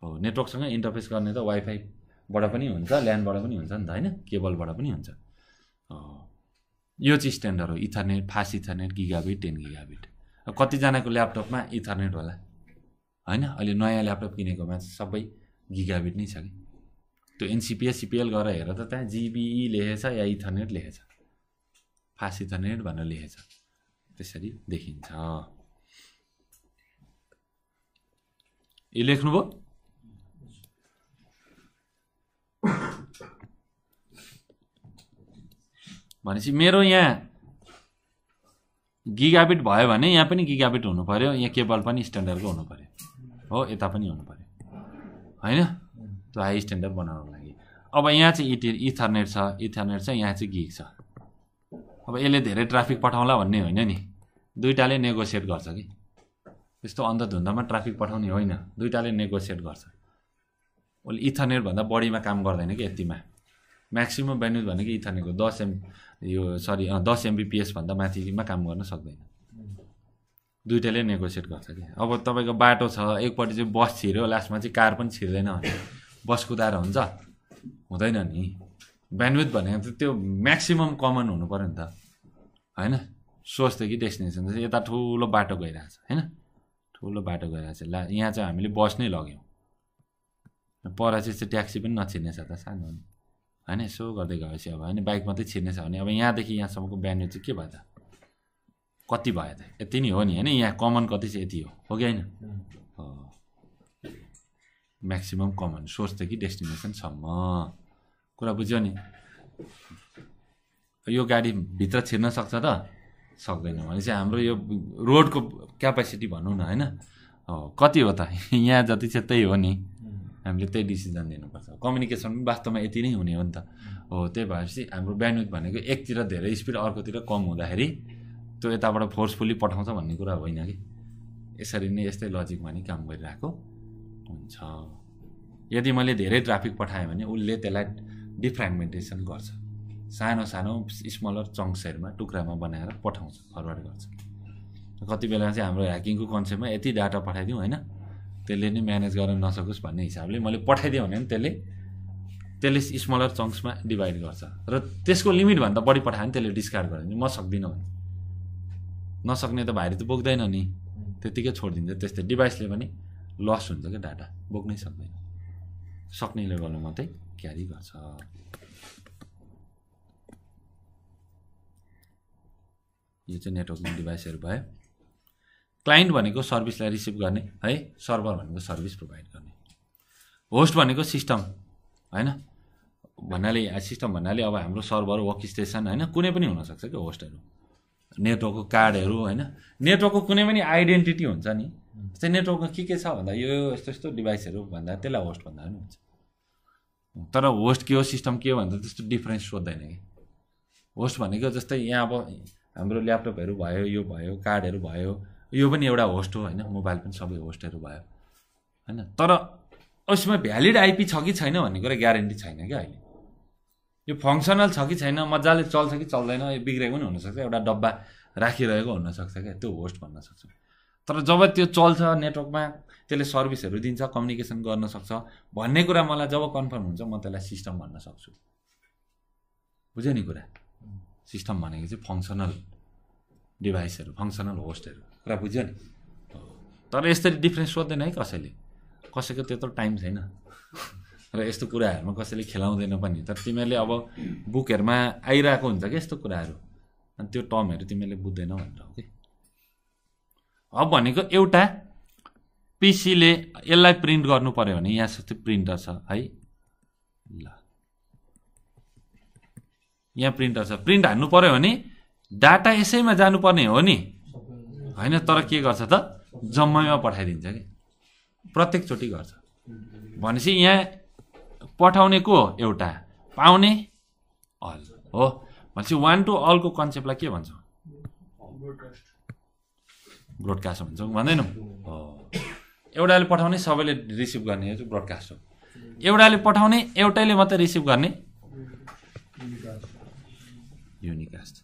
हो नेटवर्कसँग इन्टरफेस गर्ने त वाइफाईबाट पनि हुन्छ ल्यान्डबाट पनि हुन्छ नि त होइन केबलबाट पनि हुन्छ यो चाहिँ स्ट्यान्डर्ड हो ethernet fast ethernet gigabit ten gigabit कतिजनाको ल्यापटपमा इथरनेट होला होइन अहिले नयाँ ल्यापटप किनेकोमा सबै गिगाबिट नै छ कि त्यो एनसिपिएस सिपिएल गरेर हेर त त्यहाँ जिबिई e लेखेछ या इथरनेट लेखेछ फास्ट इथरनेट भनेर लेखेछ त्यसरी देखिन्छ यो लेख्नुभयो भनेपछि मेरो यहाँ गिगाबिट भयो भने यहाँ पनि गिगाबिट हुनु पऱ्यो यहाँ केबल पनि स्ट्यान्डर्डको हुनु पऱ्यो हो यता पनि हुनु पऱ्यो होइन त्यो हाई स्ट्यान्डर्ड बनाउनुको लागि अब यहाँ चाहिँ इटि इथरनेट छ इथरनेट छ यहाँ चाहिँ गिक छ अब यसले धेरै ट्राफिक पठाउँला भन्ने होइन नि दुइटाले नेगोसिएट गर्छ कि त्यस्तो अन्धधुन्धमा ट्राफिक पठाउने होइन दुइटाले नेगोसिएट गर्छ उसले इथरनेटभन्दा बढीमा काम गर्दैन कि यतिमा म्याक्सिमम् ब्यान्डविथ भनेको इथरनेटको दस एम यो सरी दस एमबिपिएसभन्दा माथिमा काम गर्न सक्दैन दुइटाले नेगोसिएट गर्छ कि अब तपाईँको बाटो छ एकपट्टि चाहिँ बस छिर्यो लास्टमा चाहिँ कार पनि छिर्दैन भने बस कुदाएर हुन्छ हुँदैन नि ब्यान्डविथ भनेको त त्यो म्याक्सिमम् कमन हुनु पऱ्यो नि त होइन सोच्थ्यो कि डेस्टिनेसन यता ठुलो बाटो गइरहेछ होइन ठुलो बाटो गइरहेछ ला यहाँ चाहिँ हामीले बस नै लग्यौँ पर चाहिँ त्यो ट्याक्सी पनि नछिर्नेछ त सानो होइन यसो गर्दै गएपछि अब होइन बाइक मात्रै छिर्नेछ भने अब यहाँदेखि यहाँसम्मको ब्यान्डविथ चाहिँ के भयो त कति भयो त यति नै हो नि होइन यहाँ कमन कति छ यति हो हो कि होइन म्याक्सिमम् कमन कि डेस्टिनेसनसम्म कुरा बुझ्यो नि यो गाडी भित्र छिर्न सक्छ त सक्दैन भने चाहिँ हाम्रो यो रोडको क्यापेसिटी भनौँ न होइन कति हो त यहाँ जति छ त्यही हो नि हामीले त्यही डिसिजन दिनुपर्छ कम्युनिकेसन पनि वास्तवमा यति नै हुने हो नि त हो त्यही भएपछि हाम्रो ब्यान्डविथ भनेको एकतिर धेरै स्पिड अर्कोतिर कम हुँदाखेरि त्यो यताबाट फोर्सफुल्ली पठाउँछ भन्ने कुरा होइन कि यसरी नै यस्तै लजिकमा नि काम गरिरहेको हुन्छ यदि मैले धेरै ट्राफिक पठाएँ भने उसले त्यसलाई डिफ्रेगमेन्टेसन गर्छ सानो सानो स्मलर चङ्क्सहरूमा टुक्रामा बनाएर पठाउँछ फरवर्ड गर्छ कति बेला चाहिँ हाम्रो ह्याकिङको कन्सेप्टमा यति डाटा पठाइदिउँ होइन त्यसले नै म्यानेज गर्न नसकोस् भन्ने हिसाबले मैले पठाइदिएँ भने पनि त्यसले त्यसले स्मलर चङ्क्समा डिभाइड गर्छ र त्यसको लिमिटभन्दा बढी पठायो भने त्यसले डिस्कार्ड गर्यो भने म सक्दिनँ भने नसक्ने त भाइले त बोक्दैन नि त्यत्तिकै छोडिदिन्छ त्यस्तै डिभाइसले पनि लस हुन्छ क्या डाटा बोक्नै सक्दैन सक्ने लेभलमा मात्रै क्यारी गर्छ यो चाहिँ नेटवर्किङ डिभाइसहरू भयो क्लाइन्ट भनेको सर्भिसलाई रिसिभ गर्ने है सर्भर भनेको सर्भिस प्रोभाइड गर्ने होस्ट भनेको सिस्टम होइन भन्नाले सिस्टम भन्नाले अब हाम्रो सर्भर वर्क स्टेसन होइन कुनै पनि हुनसक्छ क्या होस्टहरू नेटवर्कको कार्डहरू होइन नेटवर्कको कुनै पनि आइडेन्टिटी हुन्छ नि जस्तै नेटवर्कमा के के छ भन्दा यो यस्तो यस्तो डिभाइसहरू भन्दा त्यसलाई होस्ट भन्दा पनि हुन्छ तर होस्ट के हो सिस्टम के हो भन्दा त्यस्तो डिफ्रेन्स सोध्दैन कि होस्ट भनेको जस्तै यहाँ अब हाम्रो ल्यापटपहरू भयो यो भयो कार्डहरू भयो यो पनि एउटा होस्ट हो होइन मोबाइल पनि सबै होस्टहरू भयो होइन तर उसमा भ्यालिड आइपी छ कि छैन भन्ने कुरा ग्यारेन्टी छैन क्या अहिले यो फङ्सनल छ कि छैन मजाले चल्छ कि चल्दैन यो बिग्रेको पनि हुनसक्छ एउटा डब्बा राखिरहेको हुनसक्छ क्या त्यो होस्ट भन्न सक्छ तर जब त्यो चल्छ नेटवर्कमा त्यसले सर्भिसहरू दिन्छ कम्युनिकेसन गर्न सक्छ भन्ने कुरा मलाई जब कन्फर्म हुन्छ म त्यसलाई सिस्टम भन्न सक्छु बुझ्यो नि कुरा सिस्टम भनेको चाहिँ फङ्सनल डिभाइसहरू फङ्सनल होस्टहरू कुरा बुझ्यो नि तर यसरी डिफ्रेन्स सोध्दैन है कसैले कसैको त्यत्रो टाइम छैन र यस्तो कुराहरूमा कसैले खेलाउँदैन पनि तर तिमीहरूले अब बुकहरूमा आइरहेको हुन्छ क्या यस्तो कुराहरू अनि त्यो टर्महरू तिमीहरूले बुझ्दैनौ भनेर हो कि अब भनेको एउटा पिसीले यसलाई प्रिन्ट गर्नु पऱ्यो भने यहाँ जस्तो प्रिन्टर छ है ल यहाँ प्रिन्टर छ प्रिन्ट हान्नु पऱ्यो भने डाटा यसैमा जानुपर्ने हो नि होइन तर के गर्छ त जम्मैमा पठाइदिन्छ कि प्रत्येकचोटि गर्छ भनेपछि यहाँ पठाउने को एउटा पाउने अल हो भनेपछि वान टु अलको कन्सेप्टलाई के भन्छौँ ब्रोडकास्ट भन्छौँ भन्दैनौँ हो एउटाले पठाउने सबैले रिसिभ गर्ने यो ब्रोडकास्ट हो एउटाले पठाउने एउटैले मात्रै रिसिभ गर्ने युनिकास्ट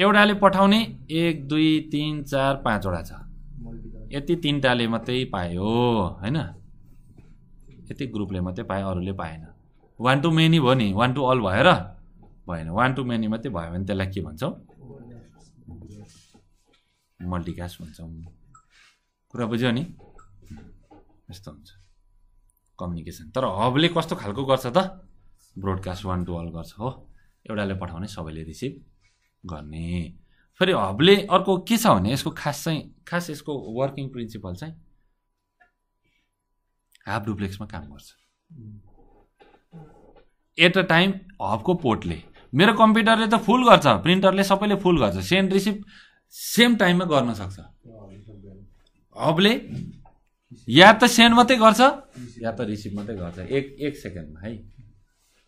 एउटाले पठाउने एक दुई तिन चार पाँचवटा छ यति तिनवटाले मात्रै पायो होइन यति ग्रुपले मात्रै पायो अरूले पाएन वान टु मेनी भयो नि वान टु अल भएर भएन वान टु मेनी मात्रै भयो भने त्यसलाई के भन्छौँ मल्टिकास्ट भन्छौँ कुरा बुझ्यो नि यस्तो हुन्छ कम्युनिकेसन तर हबले कस्तो खालको गर्छ त ब्रोडकास्ट वान टु अल गर्छ हो एउटाले पठाउने सबैले रिसिभ गर्ने फेरि हबले अर्को के छ भने यसको खास चाहिँ खास यसको वर्किङ प्रिन्सिपल चाहिँ हाफ डुप्लेक्समा काम गर्छ एट अ टाइम हबको पोर्टले मेरो कम्प्युटरले त फुल गर्छ प्रिन्टरले सबैले फुल गर्छ सेन्ड रिसिभ सेम टाइममा गर्न सक्छ हबले या त सेन्ड मात्रै गर्छ या त रिसिभ मात्रै गर्छ एक एक सेकेन्डमा है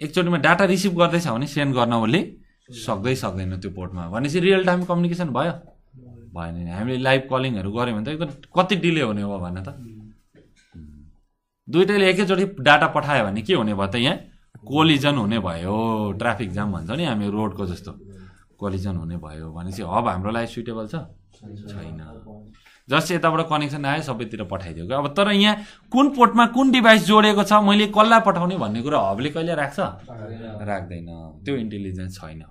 एकचोटिमा डाटा रिसिभ गर्दैछ भने सेन्ड गर्न उसले सक्दै सक्दैन त्यो पोर्टमा भनेपछि रियल टाइम कम्युनिकेसन भयो भएन हामीले लाइभ कलिङहरू गऱ्यौँ भने त एकदम कति डिले हुने हो भने त दुइटैले एकैचोटि डाटा पठायो भने के हुने भयो त यहाँ कोलिजन हुने भयो ट्राफिक जाम भन्छ नि हामी रोडको जस्तो कोलिजन हुने भयो भनेपछि हब हाम्रो लागि सुइटेबल छ छैन जस्ट यताबाट कनेक्सन आयो सबैतिर पठाइदियो कि अब तर यहाँ कुन पोर्टमा कुन डिभाइस जोडेको छ मैले कसलाई पठाउने भन्ने कुरा हबले कहिले राख्छ राख्दैन त्यो इन्टेलिजेन्स छैन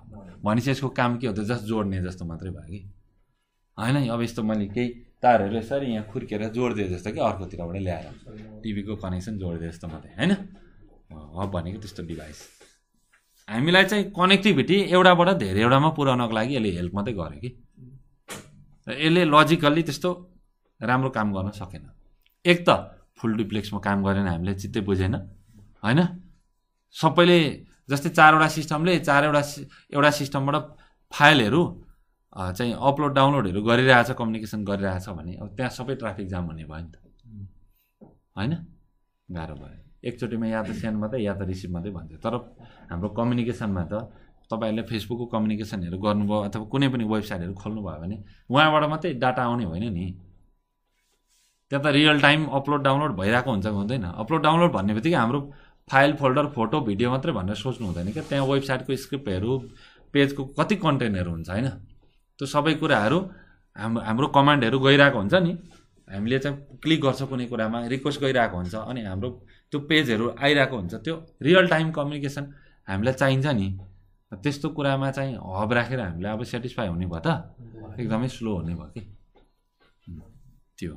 भनेपछि यसको काम के हो त जस्ट जोड्ने जस्तो मात्रै भयो कि होइन अब यस्तो मैले केही तारहरू यसरी यहाँ खुर्केर जोडिदिएँ जस्तो कि अर्कोतिरबाट ल्याएर टिभीको कनेक्सन जोडिदिएँ जस्तो मात्रै होइन भनेको त्यस्तो डिभाइस हामीलाई चाहिँ कनेक्टिभिटी एउटाबाट धेरैवटामा पुर्याउनको लागि यसले हेल्प मात्रै गर्यो कि यसले लजिकल्ली त्यस्तो राम्रो काम गर्न सकेन एक त फुल डुप्लेक्समा काम गरेन हामीले चित्तै बुझेन होइन सबैले जस्तै चारवटा सिस्टमले चारवटा एउटा सिस्टमबाट फाइलहरू चाहिँ अपलोड डाउनलोडहरू गरिरहेछ कम्युनिकेसन गरिरहेछ भने अब त्यहाँ सबै ट्राफिक जाम हुने भयो नि त होइन गाह्रो भयो एकचोटिमा या त सेन्ड मात्रै या त रिसिभ मात्रै भन्थ्यो तर हाम्रो कम्युनिकेसनमा त तपाईँहरूले फेसबुकको कम्युनिकेसनहरू गर्नुभयो अथवा कुनै पनि वेबसाइटहरू खोल्नुभयो भने उहाँबाट मात्रै डाटा आउने होइन नि त्यहाँ त रियल टाइम अपलोड डाउनलोड भइरहेको हुन्छ हुँदैन अपलोड डाउनलोड भन्ने बित्तिकै हाम्रो फाइल फोल्डर फोटो भिडियो मात्रै भनेर सोच्नु हुँदैन क्या त्यहाँ वेबसाइटको स्क्रिप्टहरू पेजको कति कन्टेन्टहरू हुन्छ होइन त्यो सबै कुराहरू हाम्रो हाम्रो कमान्डहरू गइरहेको हुन्छ नि हामीले चाहिँ क्लिक गर्छ कुनै कुरामा रिक्वेस्ट गइरहेको हुन्छ अनि हाम्रो त्यो पेजहरू आइरहेको हुन्छ त्यो रियल टाइम कम्युनिकेसन हामीलाई चाहिन्छ नि त्यस्तो कुरामा चाहिँ हब राखेर हामीलाई अब सेटिस्फाई हुने भयो त एकदमै स्लो हुने भयो कि त्यो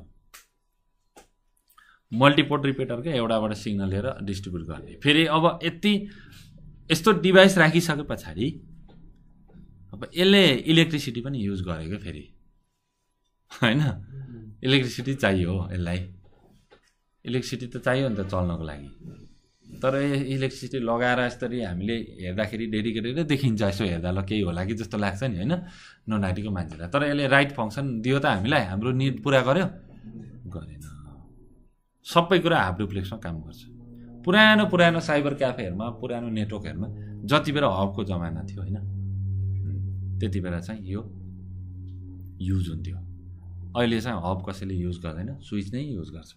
मल्टिपोर्ट रिपिटरकै एउटाबाट सिग्नल लिएर डिस्ट्रिब्युट गर्ने फेरि अब यति यस्तो डिभाइस राखिसके पछाडि अब यसले इलेक्ट्रिसिटी पनि युज गरेको फेरि होइन इलेक्ट्रिसिटी चाहियो यसलाई इलेक्ट्रिसिटी त चाहियो नि त चल्नको लागि तर इलेक्ट्रिसिटी लगाएर यसरी हामीले हेर्दाखेरि डेडिकेटेड नै देखिन्छ यसो हेर्दा ल केही होला कि जस्तो लाग्छ नि होइन ननाटीको मान्छेलाई तर यसले राइट फङ्सन दियो त हामीलाई हाम्रो निड पुरा गर्यो गरेन सबै कुरा हाफ डुप्लेक्समा काम गर्छ पुरानो पुरानो साइबर क्याफेहरूमा पुरानो नेटवर्कहरूमा जति बेला हबको जमाना थियो होइन त्यति बेला चाहिँ यो युज हुन्थ्यो अहिले चाहिँ हब कसैले युज गर्दैन स्विच नै युज गर्छ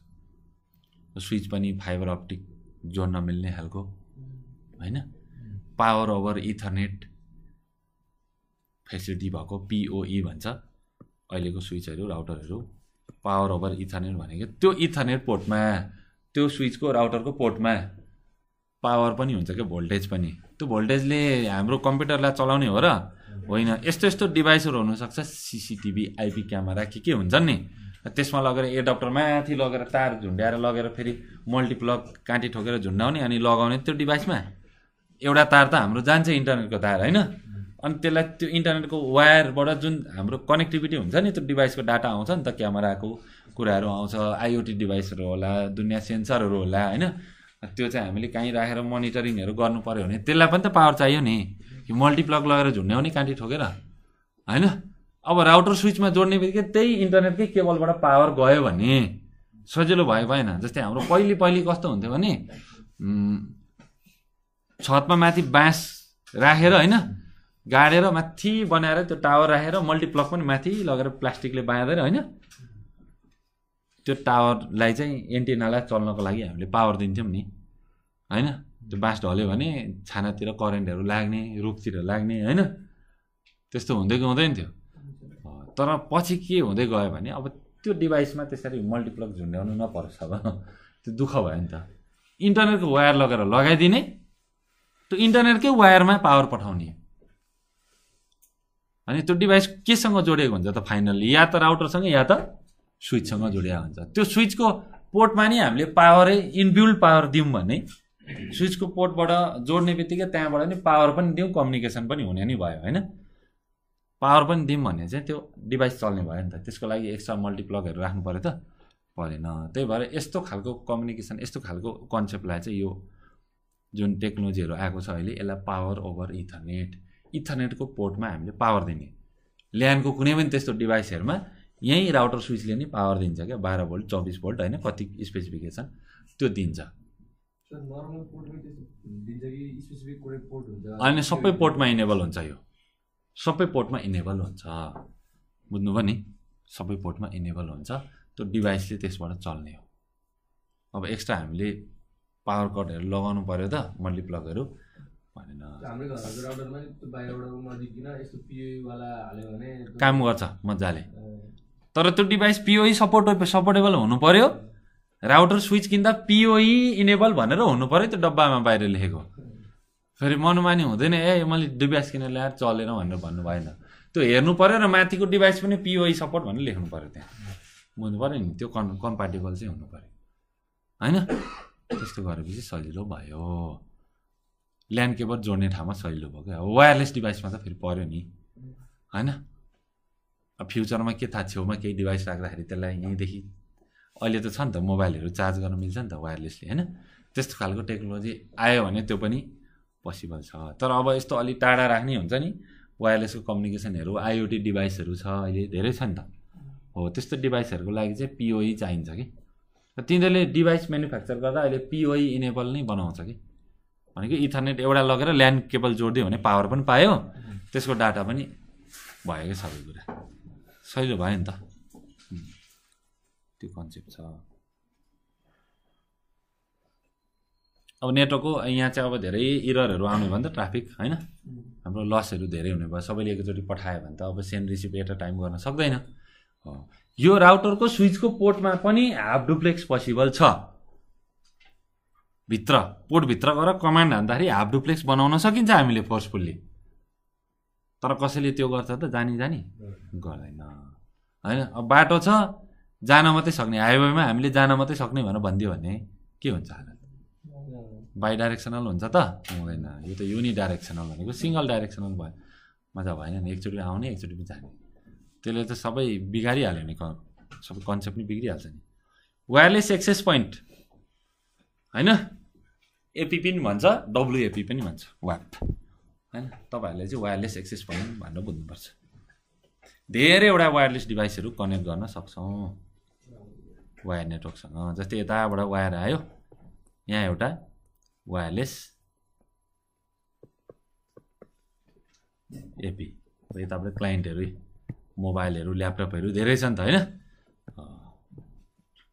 स्विच पनि फाइबर अप्टिक जोड्न मिल्ने खालको होइन पावर ओभर इथरनेट फेसिलिटी भएको पिओई भन्छ अहिलेको स्विचहरू राउटरहरू पावर ओभर इथरनेट भनेको त्यो इथरनेट पोर्टमा त्यो स्विचको राउटरको पोर्टमा पावर पनि हुन्छ क्या भोल्टेज पनि त्यो भोल्टेजले हाम्रो कम्प्युटरलाई चलाउने हो र होइन यस्तो यस्तो डिभाइसहरू हुनसक्छ सिसिटिभी आइपी क्यामेरा के के हुन्छन् नि त्यसमा लगेर एडप्टर माथि लगेर तार झुन्ड्याएर लगेर फेरि मल्टिप्लग काँटी ठोकेर झुन्डाउने अनि लगाउने त्यो डिभाइसमा एउटा तार त हाम्रो जान्छ इन्टरनेटको तार होइन अनि त्यसलाई त्यो इन्टरनेटको वायरबाट जुन हाम्रो कनेक्टिभिटी हुन्छ नि त्यो डिभाइसको डाटा आउँछ नि त क्यामेराको कुराहरू आउँछ आइओटी डिभाइसहरू होला दुनियाँ सेन्सरहरू होला होइन त्यो चाहिँ हामीले कहीँ राखेर मोनिटरिङहरू गर्नु पऱ्यो भने त्यसलाई पनि त पावर चाहियो नि कि मल्टिप्लग लगेर झुन्ड्याउने काँटी ठोकेर होइन अब राउटर स्विचमा जोड्ने बित्तिकै त्यही इन्टरनेटकै केबलबाट पावर गयो भने सजिलो भयो भएन जस्तै हाम्रो पहिले पहिले कस्तो हुन्थ्यो भने छतमा माथि बाँस राखेर होइन गाडेर माथि बनाएर त्यो टावर राखेर मल्टिप्लक पनि माथि लगेर प्लास्टिकले बाँधेर होइन त्यो टावरलाई चाहिँ एन्टिनालाई चल्नको लागि हामीले पावर दिन्थ्यौँ नि होइन त्यो बाँस ढल्यो भने छानातिर करेन्टहरू लाग्ने रुखतिर लाग्ने होइन त्यस्तो हुँदै हुँदैन थियो तर पछि के हुँदै गयो भने अब त्यो डिभाइसमा त्यसरी मल्टिप्लक्स झुन्ड्याउनु नपरोस् अब त्यो दुःख भयो नि त इन्टरनेटको वायर लगेर लगाइदिने त्यो इन्टरनेटकै वायरमा पावर पठाउने अनि त्यो डिभाइस केसँग जोडिएको हुन्छ त फाइनल्ली या त राउटरसँग या त स्विचसँग जोडिएको हुन्छ त्यो स्विचको पोर्टमा नि हामीले पावरै इनबिल्ड पावर दिउँ भने स्विचको पोर्टबाट जोड्ने बित्तिकै त्यहाँबाट नि पावर पनि दिउँ कम्युनिकेसन पनि हुने नै भयो होइन पावर पनि दिउँ भने चाहिँ त्यो डिभाइस चल्ने भयो नि त त्यसको लागि एक्स्ट्रा मल्टिप्लगहरू राख्नु पऱ्यो त परेन त्यही भएर यस्तो खालको कम्युनिकेसन यस्तो खालको कन्सेप्टलाई चाहिँ यो जुन टेक्नोलोजीहरू आएको छ अहिले यसलाई पावर ओभर इथरनेट इथरनेटको पोर्टमा हामीले पावर दिने ल्यान्डको कुनै पनि त्यस्तो डिभाइसहरूमा यहीँ राउटर स्विचले नै पावर दिन्छ क्या बाह्र भोल्ट चौबिस भोल्ट होइन कति स्पेसिफिकेसन त्यो दिन्छ अनि सबै पोर्टमा इनेबल हुन्छ यो सबै पोर्टमा इनेबल हुन्छ बुझ्नुभयो नि सबै पोर्टमा इनेबल हुन्छ त्यो डिभाइसले त्यसबाट चल्ने हो अब एक्स्ट्रा हामीले पावर कटहरू लगाउनु पऱ्यो त मल्टी हाल्यो भनेन काम गर्छ मजाले तर त्यो डिभाइस पिओई सपोर्ट सपोर्टेबल हुनु पऱ्यो राउटर स्विच किन्दा पिओई इनेबल भनेर हुनु पऱ्यो त्यो डब्बामा बाहिर लेखेको फेरि मनमानी हुँदैन ए मैले डिभाइस किनेर ल्याएर चलेन भनेर भन्नु भएन त्यो हेर्नु पऱ्यो र माथिको डिभाइस पनि पिओई सपोर्ट भनेर लेख्नु पऱ्यो त्यहाँ बुझ्नु पऱ्यो नि त्यो कन् कम्पाटेबल चाहिँ हुनु पऱ्यो होइन त्यस्तो गरेपछि सजिलो भयो ल्यान्ड केबल जोड्ने ठाउँमा सजिलो भयो क्या वायरलेस डिभाइसमा त फेरि पऱ्यो नि होइन फ्युचरमा के थाहा छेउमा केही डिभाइस राख्दाखेरि त्यसलाई यहीँदेखि अहिले त छ नि त मोबाइलहरू चार्ज गर्न मिल्छ नि त वायरलेसले होइन त्यस्तो खालको टेक्नोलोजी आयो भने त्यो पनि पोसिबल छ तर अब यस्तो अलिक टाढा राख्ने हुन्छ नि वायरलेसको कम्युनिकेसनहरू आइओटी डिभाइसहरू छ अहिले धेरै छ नि त हो त्यस्तो डिभाइसहरूको लागि चाहिँ पिओई e चाहिन्छ कि तिनीहरूले डिभाइस म्यानुफ्याक्चर गर्दा अहिले पिओई इनेबल e नै बनाउँछ कि भनेको इथरनेट एउटा लगेर ल्यान्ड केबल जोडिदियो भने पावर पनि पायो त्यसको डाटा पनि भयो क्या सबै कुरा सजिलो भयो नि त त्यो कन्सेप्ट छ अब नेटवर्कको यहाँ चाहिँ अब धेरै इररहरू आउने भयो नि त ट्राफिक होइन हाम्रो लसहरू धेरै हुने भयो सबैले एकचोटि पठायो भने त अब send receive at a time गर्न सक्दैन यो राउटरको स्विचको पोर्टमा पनि हाफ डुप्लेक्स पोसिबल छ भित्र पोर्टभित्र गएर कमान्ड हान्दाखेरि हाफ डुप्लेक्स बनाउन सकिन्छ हामीले फोर्सफुल्ली तर कसैले त्यो गर्छ त जानी जानी गर्दैन होइन अब बाटो छ जान मात्रै सक्ने हाइवेमा हामीले जान मात्रै सक्ने भनेर भनिदियो भने के हुन्छ होला बाई डाइरेक्सनल हुन्छ त हुँदैन यो त युनि डाइरेक्सनल भनेको सिङ्गल डाइरेक्सनल भयो मजा भएन नि एकचोटि आउने एकचोटि जाने त्यसले त सबै बिगारिहाल्यो नि सबै कन्सेप्ट नै बिग्रिहाल्छ नि वायरलेस एक्सेस पोइन्ट होइन एपी पनि भन्छ डब्लुएपी पनि भन्छ वाप होइन तपाईँहरूले चाहिँ वायरलेस एक्सेस पोइन्ट भनेर बुझ्नुपर्छ धेरैवटा वायरलेस डिभाइसहरू कनेक्ट गर्न सक्छौँ वायर नेटवर्कसँग जस्तै यताबाट वायर आयो यहाँ एउटा वायरलेस एपी यताबाट क्लाइन्टहरू मोबाइलहरू ल्यापटपहरू धेरै छन् त होइन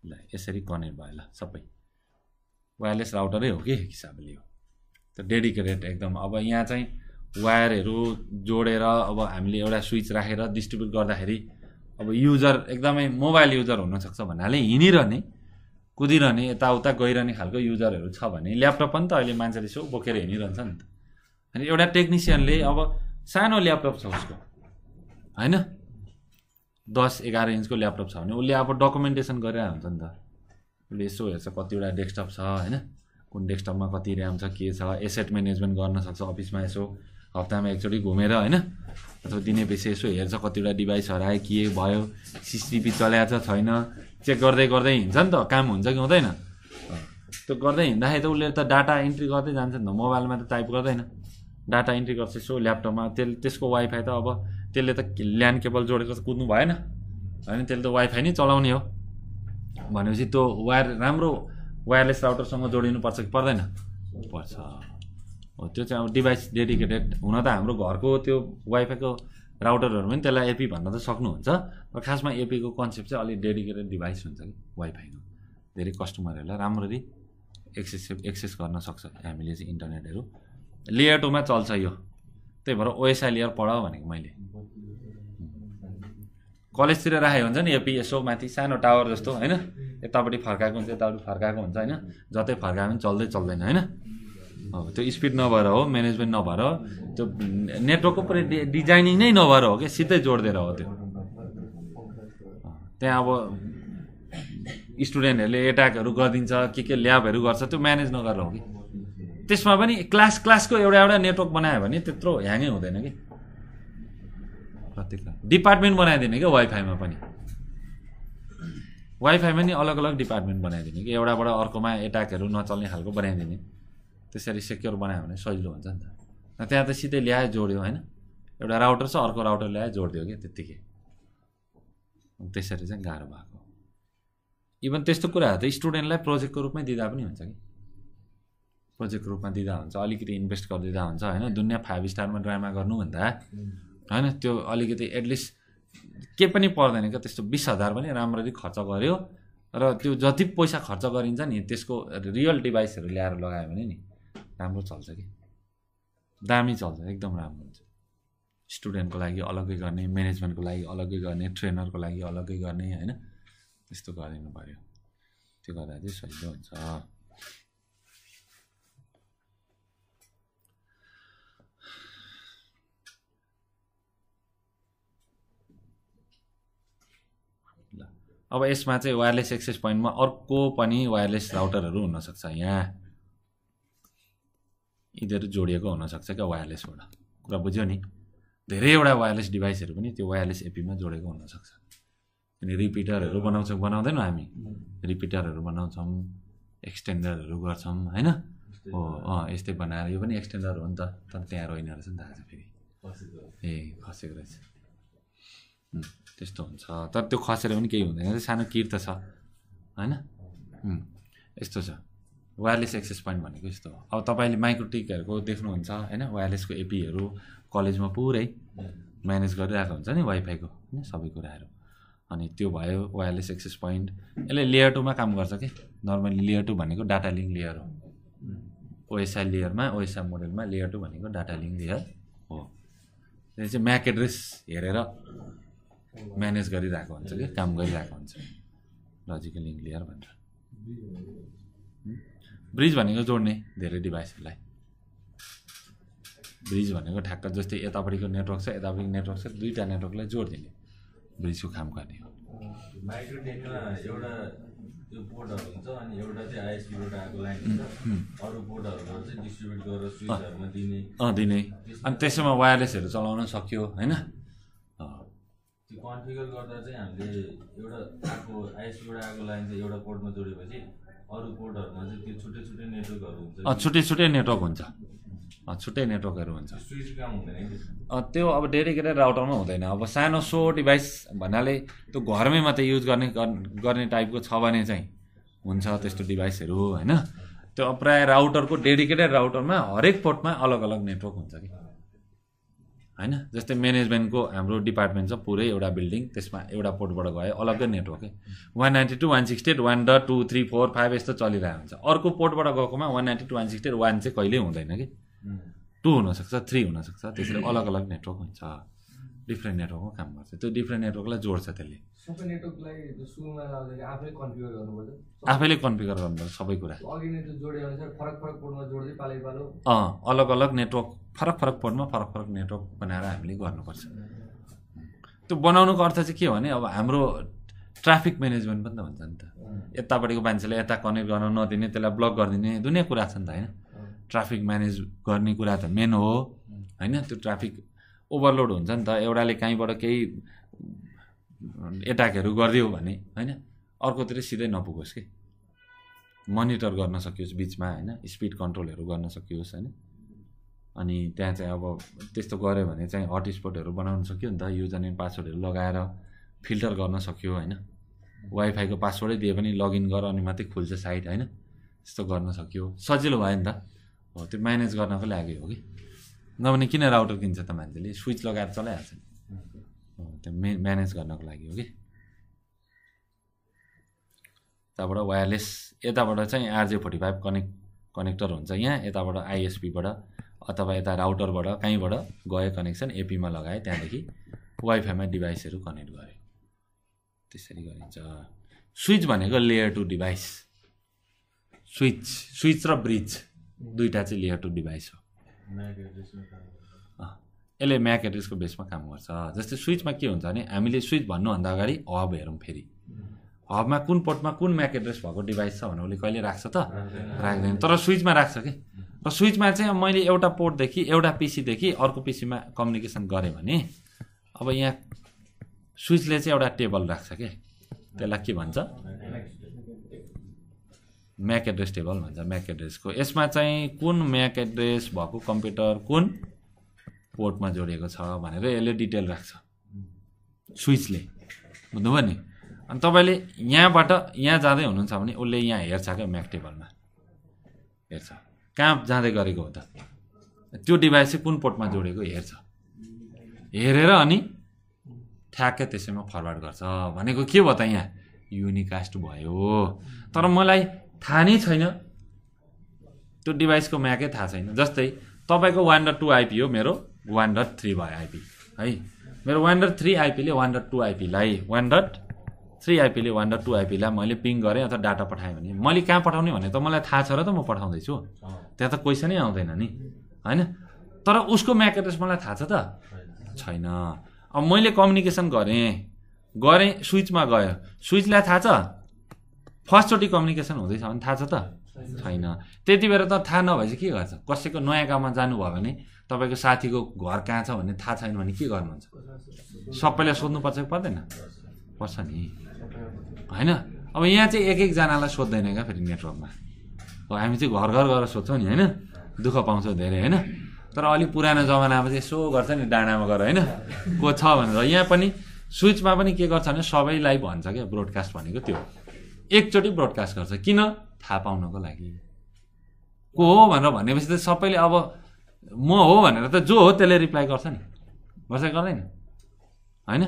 ल यसरी कनेक्ट भयो ल सबै वायरलेस राउटरै हो कि हिसाबले हो त डेडिकेटेड एकदम अब यहाँ चाहिँ वायरहरू जोडेर अब हामीले एउटा स्विच राखेर डिस्ट्रिब्युट गर्दाखेरि अब युजर एकदमै मोबाइल युजर हुनसक्छ भन्नाले हिँडिरहने कुदिरहने यताउता गइरहने खालको युजरहरू छ भने ल्यापटप पनि त अहिले मान्छेले यसो बोकेर हिँडिरहन्छ नि त अनि एउटा टेक्निसियनले अब सानो ल्यापटप छ उसको होइन दस एघार इन्चको ल्यापटप छ भने उसले अब डकुमेन्टेसन गरेर हुन्छ नि त उसले यसो हेर्छ कतिवटा डेस्कटप छ होइन कुन डेस्कटपमा कति ऱ्याम छ के छ एसेट म्यानेजमेन्ट गर्न सक्छ अफिसमा यसो हप्तामा एकचोटि घुमेर होइन अथवा दिने पछि यसो हेर्छ कतिवटा डिभाइसहरू आयो के भयो सिसिटिभी चल्याएको छैन चेक गर्दै गर्दै हिँड्छ नि त काम हुन्छ कि हुँदैन त्यो गर्दै हिँड्दाखेरि त उसले त डाटा इन्ट्री गर्दै जान्छ नि त मोबाइलमा त टाइप गर्दैन डाटा इन्ट्री गर्छ यसो ल्यापटपमा त्यसले त्यसको वाइफाई त अब त्यसले त ल्यान्ड केबल जोडेर कुद्नु भएन होइन त्यसले त वाइफाई नै चलाउने हो भनेपछि त्यो वायर राम्रो वायरलेस राउटरसँग पर्छ कि पर्दैन पर्छ हो त्यो चाहिँ अब डिभाइस डेडिकेटेड हुन त हाम्रो घरको त्यो वाइफाईको राउटरहरू पनि त्यसलाई एपी भन्न त सक्नुहुन्छ र खासमा एपीको कन्सेप्ट चाहिँ अलिक डेडिकेटेड डिभाइस हुन्छ कि वाइफाईको धेरै कस्टमरहरूलाई राम्ररी एक्सेस एक्सेस गर्न सक्छ हामीले चाहिँ इन्टरनेटहरू लेयर टूमा चल्छ यो त्यही भएर ओएसआई लेयर पढाऊ भनेको मैले कलेजतिर राखेको हुन्छ नि एपी यसो माथि सानो टावर जस्तो होइन यतापट्टि फर्काएको हुन्छ यतापट्टि फर्काएको हुन्छ होइन जतै फर्कायो पनि चल्दै चल्दैन होइन त्यो स्पिड नभएर हो म्यानेजमेन्ट नभएर त्यो नेटवर्कको पुरै डिजाइनिङ नै नभएर हो क्या सिधै जोडिदिएर हो त्यो त्यहाँ अब स्टुडेन्टहरूले एट्याकहरू गरिदिन्छ के के ल्याबहरू गर्छ त्यो म्यानेज नगरेर हो कि त्यसमा पनि क्लास क्लासको एउटा एउटा नेटवर्क बनायो भने त्यत्रो ह्याङै हुँदैन कि प्रत्येक डिपार्टमेन्ट बनाइदिने क्या वाइफाईमा पनि वाइफाईमा नि अलग अलग डिपार्टमेन्ट बनाइदिने कि एउटाबाट अर्कोमा एट्याकहरू नचल्ने खालको बनाइदिने त्यसरी सेक्योर बनायो भने सजिलो हुन्छ नि त त्यहाँ त सिधै ल्यायो जोड्यो होइन एउटा राउटर छ अर्को राउटर ल्यायो जोडिदियो क्या त्यत्तिकै त्यसरी चाहिँ गाह्रो भएको इभन त्यस्तो कुराहरू त स्टुडेन्टलाई प्रोजेक्टको रूपमै दिँदा पनि हुन्छ कि प्रोजेक्टको रूपमा दिँदा हुन्छ अलिकति इन्भेस्ट गरिदिँदा हुन्छ होइन दुनियाँ फाइभ स्टारमा ड्रामा गर्नुभन्दा होइन त्यो अलिकति एटलिस्ट के पनि पर्दैन क्या त्यस्तो बिस हजार पनि राम्ररी खर्च गऱ्यो र त्यो जति पैसा खर्च गरिन्छ नि त्यसको रियल डिभाइसहरू ल्याएर लगायो भने नि राम्रो चल्छ कि दामी चल्छ एकदम राम्रो हुन्छ स्टुडेन्टको लागि अलग्गै गर्ने म्यानेजमेन्टको लागि अलग्गै गर्ने ट्रेनरको लागि अलग्गै गर्ने होइन त्यस्तो गरिदिनु पऱ्यो त्यो गर्दा चाहिँ सजिलो हुन्छ अब यसमा चाहिँ वायरलेस एक्सेस पोइन्टमा अर्को पनि वायरलेस राउटरहरू हुनसक्छ यहाँ यिनीहरू जोडिएको हुनसक्छ क्या वायरलेसबाट कुरा बुझ्यो नि धेरैवटा वायरलेस डिभाइसहरू पनि त्यो वायरलेस एपीमा जोडेको हुनसक्छ अनि रिपिटरहरू बनाउँछौँ बनाउँदैनौँ हामी रिपिटरहरू बनाउँछौँ एक्सटेन्डरहरू गर्छौँ होइन हो अँ यस्तै बनाएर यो पनि एक्सटेन्डर हो नि त तर त्यहाँ रोइन रहेछ नि त आज फेरि ए खसेको रहेछ त्यस्तो हुन्छ तर त्यो खसेर पनि केही हुँदैन सानो किर्त छ होइन यस्तो छ वायरलेस एक्सेस पोइन्ट भनेको यस्तो हो अब तपाईँले माइक्रोटिकहरूको देख्नुहुन्छ होइन वायरलेसको एपीहरू कलेजमा पुरै म्यानेज गरिरहेको हुन्छ नि वाइफाईको होइन सबै कुराहरू अनि त्यो भयो वायरलेस एक्सेस पोइन्ट यसले लेयर टूमा काम गर्छ कि नर्मली लेयर टू भनेको डाटा लिङ्क लेयर हो ओएसआई लेयरमा ओएसआई मोडलमा लेयर टू भनेको डाटा लिङ्क लेयर हो त्यसले चाहिँ म्याक एड्रेस हेरेर म्यानेज गरिरहेको हुन्छ कि काम गरिरहेको हुन्छ लजिकल लिङ्क लेयर भनेर ब्रिज भनेको जोड्ने धेरै डिभाइसहरूलाई ब्रिज भनेको ठ्याक्क जस्तै यतापट्टिको नेटवर्क छ यतापट्टिको नेटवर्क छ दुईवटा नेटवर्कलाई जोडिदिने ब्रिजको काम गर्ने हो एउटा डिस्ट्रिब्युट गरेर दिने अनि त्यसैमा वायरलेसहरू चलाउन सक्यो होइन त्यो कन्फिगर गर्दा चाहिँ हामीले एउटा आएको आइएसपीबाट आएको लाइन चाहिँ एउटा पोर्टमा जोडेपछि छुट्टै छुट्टै छुट्टै छुट्टै नेटवर्क हुन्छ छुट्टै नेटवर्कहरू हुन्छ त्यो अब डेडिकेटेड राउटरमा हुँदैन अब सानो सो डिभाइस भन्नाले त्यो घरमै मात्रै युज गर्ने गर्ने टाइपको छ भने चाहिँ हुन्छ त्यस्तो डिभाइसहरू होइन त्यो प्रायः राउटरको डेडिकेटेड राउटरमा हरेक पोर्टमा अलग अलग नेटवर्क हुन्छ कि होइन जस्तै म्यानेजमेन्टको हाम्रो डिपार्टमेन्ट छ पुरै एउटा बिल्डिङ त्यसमा एउटा पोर्टबाट गयो अलग्गै नेटवर्क है one ninety two one sixty eight one dot two three four five यस्तो चलिरहेको हुन्छ अर्को पोर्टबाट गएकोमा one ninety two one sixty eight one चाहिँ कहिल्यै हुँदैन कि टू हुनसक्छ थ्री हुनसक्छ त्यसरी अलग अलग नेटवर्क हुन्छ डिफ्रेन्ट नेटवर्कमा काम गर्छ त्यो डिफ्रेन्ट नेटवर्कलाई जोड्छ त्यसले आफैले कन्फिगर गर्नुपर्छ सबै कुरा अँ अलग अलग नेटवर्क फरक फरक पोर्टमा फरक फरक नेटवर्क बनाएर हामीले गर्नुपर्छ त्यो बनाउनुको अर्थ चाहिँ के हो भने अब हाम्रो ट्राफिक म्यानेजमेन्ट पनि त हुन्छ नि त यतापट्टिको मान्छेले यता कनेक्ट गर्न नदिने त्यसलाई ब्लक गरिदिने दुनियाँ कुरा छ नि त होइन ट्राफिक म्यानेज गर्ने कुरा त मेन हो होइन त्यो ट्राफिक ओभरलोड हुन्छ नि त एउटाले कहीँबाट केही एट्याकहरू गरिदियो भने होइन अर्कोतिर सिधै नपुगोस् कि मनिटर गर्न सकियोस् बिचमा होइन स्पिड कन्ट्रोलहरू गर्न सकियोस् होइन अनि त्यहाँ चाहिँ अब त्यस्तो गऱ्यो भने चाहिँ हटस्पटहरू बनाउन सक्यो नि त युजर नेम पासवर्डहरू लगाएर फिल्टर गर्न सक्यो होइन वाइफाईको पासवर्डै दिए पनि लगइन गर अनि मात्रै खुल्छ साइट होइन त्यस्तो गर्न सक्यो सजिलो भयो नि त हो त्यो म्यानेज गर्नको लागि हो कि नभने किन राउटर किन्छ त मान्छेले स्विच लगाएर चलाइहाल्छ नि त्यो मे म्यानेज गर्नको लागि हो कि यताबाट वायरलेस यताबाट चाहिँ RJ forty five connect connector हुन्छ यहाँ यताबाट आइएसपीबाट अथवा यता राउटरबाट कहीँबाट गयो कनेक्सन एपीमा लगाएँ त्यहाँदेखि वाइफाईमा डिभाइसहरू कनेक्ट गऱ्यो त्यसरी गरिन्छ स्विच भनेको layer two device switch switch र ब्रिज दुइटा चाहिँ लेयर टु डिभाइस हो यसले म्याक एड्रेसको बेसमा काम गर्छ जस्तै स्विचमा के हुन्छ भने हामीले स्विच भन्नुभन्दा अगाडि हब हेरौँ फेरि हबमा कुन पोर्टमा कुन म्याक एड्रेस भएको डिभाइस छ भनेर उसले कहिले राख्छ त राख्दैन तर स्विचमा राख्छ कि र स्विचमा चाहिँ मैले एउटा पोर्टदेखि एउटा पिसीदेखि अर्को पिसीमा कम्युनिकेसन गरेँ भने अब यहाँ स्विचले चाहिँ एउटा टेबल राख्छ क्या त्यसलाई के भन्छ म्याक एड्रेस टेबल भन्छ म्याक एड्रेसको यसमा चाहिँ कुन म्याक एड्रेस भएको कम्प्युटर कुन पोर्टमा जोडिएको छ भनेर यसले डिटेल राख्छ स्विचले बुझ्नुभयो नि अनि तपाईँले यहाँबाट यहाँ जाँदै हुनुहुन्छ भने उसले यहाँ हेर्छ क्या म्याक टेबलमा हेर्छ कहाँ जाँदै गरेको हो त त्यो डिभाइस चाहिँ कुन पोर्टमा जोडेको हेर्छ हेरेर अनि ठ्याक्कै त्यसैमा फरवर्ड गर्छ भनेको के भयो त यहाँ युनिकास्ट भयो तर मलाई थाहा नै छैन त्यो डिभाइसको म्याकै थाहा छैन जस्तै तपाईँको वान डट टू आइपी हो मेरो वान डट थ्री भयो आइपी है मेरो वान डट थ्री आइपीले वान डट टू आइपीलाई वान डट थ्री आइपीले वान डट टू आइपीलाई मैले पिङ गरेँ अथवा डाटा पठाएँ भने मैले कहाँ पठाउने भने त मलाई थाहा छ र त म पठाउँदैछु त्यहाँ त क्वेसनै आउँदैन नि होइन तर उसको म्याक एड्रेस मलाई थाहा छ त छैन अब मैले कम्युनिकेसन गरेँ गरेँ स्विचमा गयो स्विचलाई थाहा छ फर्स्टचोटि कम्युनिकेसन हुँदैछ भने थाहा छ त छैन त्यति बेला त थाहा नभएपछि के गर्छ कसैको नयाँ गाउँमा जानुभयो भने तपाईँको साथीको घर कहाँ छ भन्ने थाहा छैन भने के गर्नुहुन्छ सबैलाई सोध्नुपर्छ कि पर्दैन पर्छ नि होइन अब यहाँ चाहिँ एक एकजनालाई सोध्दैन क्या फेरि नेटवर्कमा अब हामी चाहिँ घर घर गएर सोध्छौँ नि होइन दुःख पाउँछौँ धेरै होइन तर अलिक पुरानो जमानामा चाहिँ यसो गर्छ नि डाँडामा गएर होइन को छ भनेर यहाँ पनि स्विचमा पनि के गर्छ भने सबैलाई भन्छ क्या ब्रोडकास्ट भनेको त्यो एकचोटि ब्रडकास्ट गर्छ किन थाहा पाउनको लागि को हो भनेर भनेपछि त सबैले अब म हो भनेर त जो हो त्यसले रिप्लाई गर्छ नि गर्छ गर्दैन होइन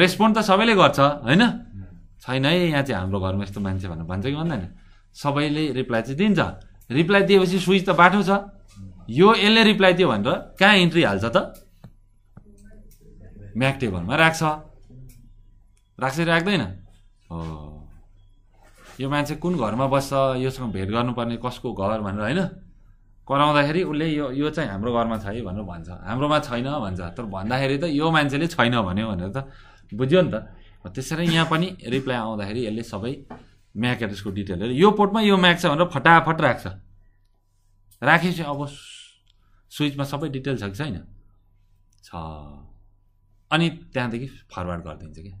रेस्पोन्ड त सबैले गर्छ होइन छैन है यहाँ चाहिँ हाम्रो घरमा यस्तो मान्छे भनेर भन्छ कि भन्दैन सबैले रिप्लाई चाहिँ दिन्छ रिप्लाई दिएपछि स्विच त बाटो छ यो यसले रिप्लाई दियो भनेर कहाँ इन्ट्री हाल्छ त म्याक टेबलमा राख्छ राख्छ राख्दैन यो मान्छे कुन घरमा बस्छ योसँग भेट गर्नुपर्ने कसको घर भनेर होइन कराउँदाखेरि उसले यो यो चाहिँ हाम्रो घरमा छ है भनेर भन्छ हाम्रोमा छैन भन्छ तर भन्दाखेरि त यो मान्छेले छैन भन्यो भनेर त बुझ्यो नि त त्यसरी यहाँ पनि रिप्लाई आउँदाखेरि यसले सबै म्याक एड्रेसको डिटेलहरू यो पोर्टमा यो म्याक छ भनेर फटाफट राख्छ राखेपछि अब स्विचमा सबै डिटेल छ कि छैन छ अनि त्यहाँदेखि फरवर्ड गरिदिन्छ क्या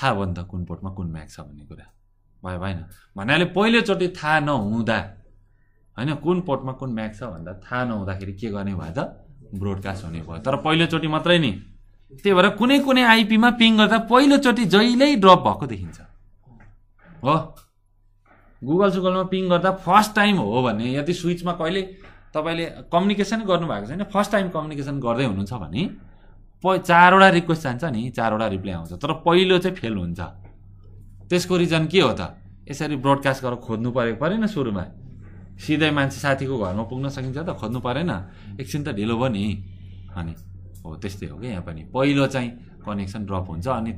थाहा भयो नि त कुन पोर्टमा कुन म्याग छ भन्ने कुरा भयो भएन भन्नाले पहिलोचोटि थाहा नहुँदा होइन कुन पोर्टमा कुन म्याग छ भन्दा थाहा नहुँदाखेरि के गर्ने भयो त ब्रोडकास्ट हुने भयो तर पहिलोचोटि मात्रै नि त्यही भएर कुनै कुनै आइपीमा पिङ गर्दा पहिलोचोटि जहिल्यै ड्रप भएको देखिन्छ हो गुगल सुगलमा पिङ गर्दा फर्स्ट टाइम हो भने यदि स्विचमा कहिले तपाईँले कम्युनिकेसन गर्नुभएको छैन फर्स्ट टाइम कम्युनिकेसन गर्दै हुनुहुन्छ भने प चारवटा रिक्वेस्ट जान्छ नि चारवटा रिप्लाई आउँछ तर पहिलो चाहिँ फेल हुन्छ त्यसको रिजन के हो त यसरी ब्रोडकास्ट गरेर खोज्नु परेको परेन सुरुमा सिधै मान्छे साथीको घरमा पुग्न सकिन्छ त खोज्नु परेन एकछिन त ढिलो भयो नि अनि हो त्यस्तै हो कि यहाँ पनि पहिलो चाहिँ कनेक्सन ड्रप हुन्छ अनि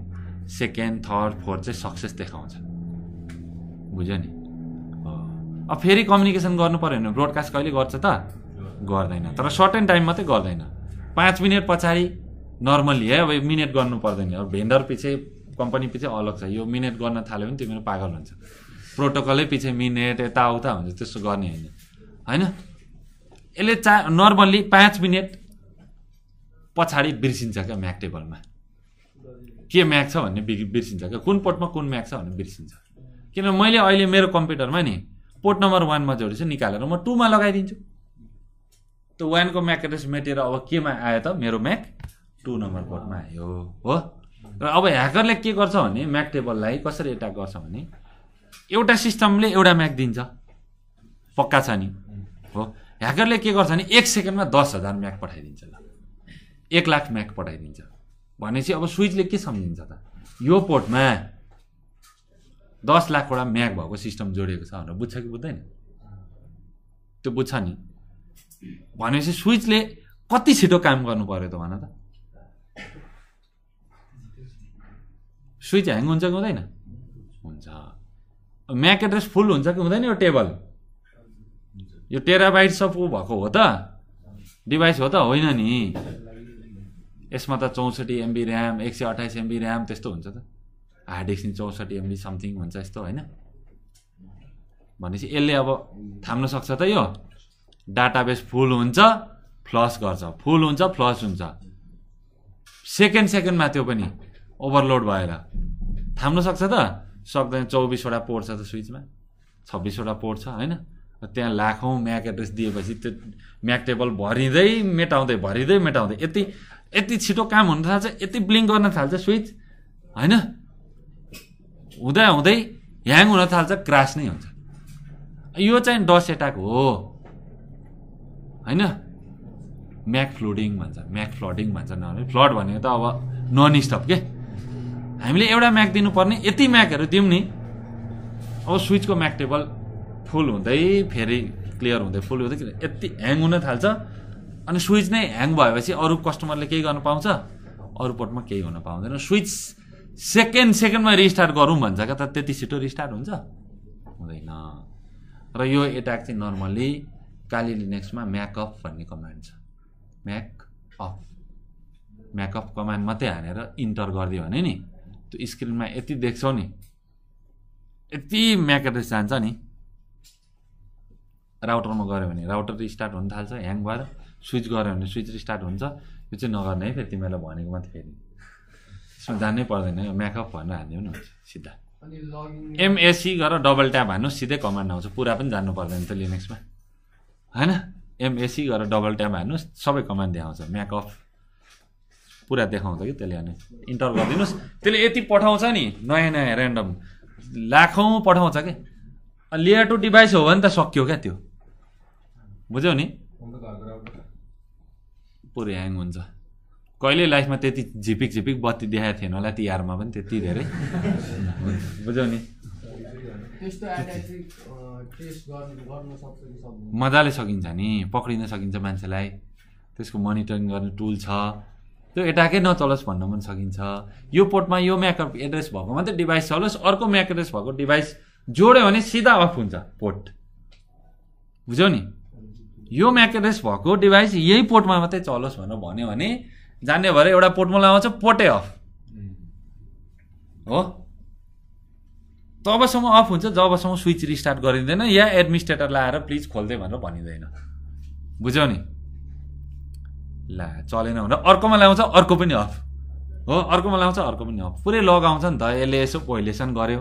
सेकेन्ड थर्ड फोर्थ चाहिँ सक्सेस देखाउँछ बुझ्यो नि हो अब फेरि कम्युनिकेसन गर्नु पऱ्यो भने ब्रोडकास्ट कहिले गर्छ त गर्दैन तर सर्टेन टाइम मात्रै गर्दैन पाँच मिनट पछाडि नर्मली है अब यो मिनेट गर्नु पर्दैन अब भेन्डर पछि कम्पनी पछि अलग छ यो मिनेट गर्न थाल्यो भने तिमीहरू पागल हुन्छ प्रोटोकलै पछि मिनेट यताउता हुन्छ त्यस्तो गर्ने होइन होइन यसले चा नर्मल्ली पाँच मिनेट पछाडि बिर्सिन्छ क्या म्याक टेबलमा के म्याक छ भन्ने बिर्सिन्छ क्या कुन पोर्टमा कुन म्याक छ भन्ने बिर्सिन्छ किनभने मैले अहिले मेरो कम्प्युटरमा नि पोर्ट नम्बर वानमा जोडेछु निकालेर म टूमा लगाइदिन्छु त्यो वानको म्याक एड्रेस मेटेर अब केमा आयो त मेरो म्याक टु नम्बर कोडमा आयो हो र अब ह्याकरले के गर्छ भने म्याक टेबललाई कसरी एट्याक गर्छ भने एउटा सिस्टमले एउटा म्याक दिन्छ पक्का छ नि हो ह्याकरले के गर्छ भने एक सेकेन्डमा दस हजार म्याक पठाइदिन्छ ल एक लाख म्याक पठाइदिन्छ भनेपछि अब स्विचले के सम्झिन्छ त यो पोर्टमा दस लाखवटा म्याक भएको सिस्टम जोडिएको छ भनेर बुझ्छ कि बुझ्दैन त्यो बुझ्छ नि भनेपछि स्विचले कति छिटो काम गर्नु पऱ्यो त भन त स्विच ह्याङ हुन्छ कि हुँदैन हुन्छ म्याक एड्रेस फुल हुन्छ कि हुँदैन यो टेबल यो टेराबाइट सबको भएको हो त डिभाइस हो त होइन नि यसमा त चौसठी एमबी ऱ्याम एक सय अठाइस एमबी ऱ्याम त्यस्तो हुन्छ त हार्ड डिस्क नि चौसठी एमबी समथिङ हुन्छ यस्तो होइन भनेपछि यसले अब थाम्न सक्छ त यो डाटा बेस फुल हुन्छ फ्लस गर्छ फुल हुन्छ फ्लस हुन्छ सेकेन्ड सेकेन्डमा त्यो पनि ओभरलोड भएर थाम्न सक्छ त सक्दैन चौबिसवटा पोर्ट छ त स्विचमा छब्बिसवटा पोर्ट छ होइन त्यहाँ लाखौँ म्याक एड्रेस दिएपछि त्यो म्याक टेबल भरिँदै मेटाउँदै भरिँदै मेटाउँदै यति यति छिटो काम हुन थाल्छ यति ब्लिङ गर्न थाल्छ स्विच होइन हुँदा हुँदै ह्याङ हुन थाल्छ क्रास नै हुन्छ यो चाहिँ डस एट्याक हो होइन म्याक फ्लोडिङ भन्छ म्याक फ्लडिङ भन्छ नर्मली फ्लड भनेको त अब नन स्टप के हामीले एउटा म्याक दिनुपर्ने यति म्याकहरू दिउँ नि अब स्विचको म्याक टेबल फुल हुँदै फेरि क्लियर हुँदै फुल हुँदै किन यति ह्याङ हुन थाल्छ अनि स्विच नै ह्याङ भएपछि अरू कस्टमरले केही गर्न पाउँछ अरू पोर्टमा केही हुन पाउँदैन स्विच सेकेन्ड सेकेन्डमा रिस्टार्ट गरौँ भन्छ क्या त त्यति छिटो रिस्टार्ट हुन्छ हुँदैन र यो एट्याक चाहिँ नर्मल्ली काली लिनेक्समा म्याक अफ भन्ने कमान्ड छ macof macof command मात्रै हानेर इन्टर गरिदियो भने नि त्यो स्क्रिनमा यति देख्छौ नि यति एड्रेस जान्छ नि राउटरमा गऱ्यो भने राउटर स्टार्ट हुन थाल्छ ह्याङ भएर स्विच गऱ्यो भने स्विच स्टार्ट हुन्छ यो चाहिँ नगर्ने है फेरि तिमीलाई भनेको मात्रै फेरि त्यसमा जानै पर्दैन यो म्याकअप भनेर हालिदिउँ नि हुन्छ सिधा एमएसी गरेर डबल ट्याप हान्नु सिधै कमान्ड आउँछ पुरा पनि जान्नु पर्दैन त लिनेक्समा होइन एमएसी गरेर डबल ट्याप हान्नु सबै कमान्ड देखाउँछ म्याकअप पुरा देखाउँछ कि त्यसले अनि इन्टर गरिदिनुहोस् त्यसले यति पठाउँछ नि नयाँ नयाँ ऱ्यान्डम लाखौँ पठाउँछ क्या लेयर टु डिभाइस हो भने त सकियो क्या त्यो बुझ्यौ नि पुरै ह्याङ हुन्छ कहिले लाइफमा त्यति झिपिक झिपिक बत्ती देखाएको थिएन होला तिहारमा पनि त्यति धेरै बुझ्यौ नि मजाले सकिन्छ नि पक्रिन सकिन्छ मान्छेलाई त्यसको मोनिटरिङ गर्ने टुल छ त्यो एट्याकै नचलोस् भन्न पनि सकिन्छ यो पोर्टमा यो म्याक एड्रेस भएको मात्रै डिभाइस चलोस् अर्को म्याक एड्रेस भएको डिभाइस जोड्यो भने सिधा अफ हुन्छ पोर्ट बुझ्यौ नि यो म्याक एड्रेस भएको डिभाइस यही पोर्टमा मात्रै चलोस् भनेर भन्यो भने जान्ने भएर एउटा पोर्टमा लगाउँछ पोर्टै अफ हो तबसम्म अफ हुन्छ जबसम्म स्विच रिस्टार्ट गरिँदैन या एडमिनिस्ट्रेटर लगाएर प्लिज खोल्दै भनेर भनिँदैन बुझ्यौ नि ला चलेन भने अर्कोमा लगाउँछ अर्को पनि अफ हो अर्कोमा लगाउँछ अर्को पनि अफ पुरै लगाउँछ नि त यसले यसो भोइलेसन गर्यो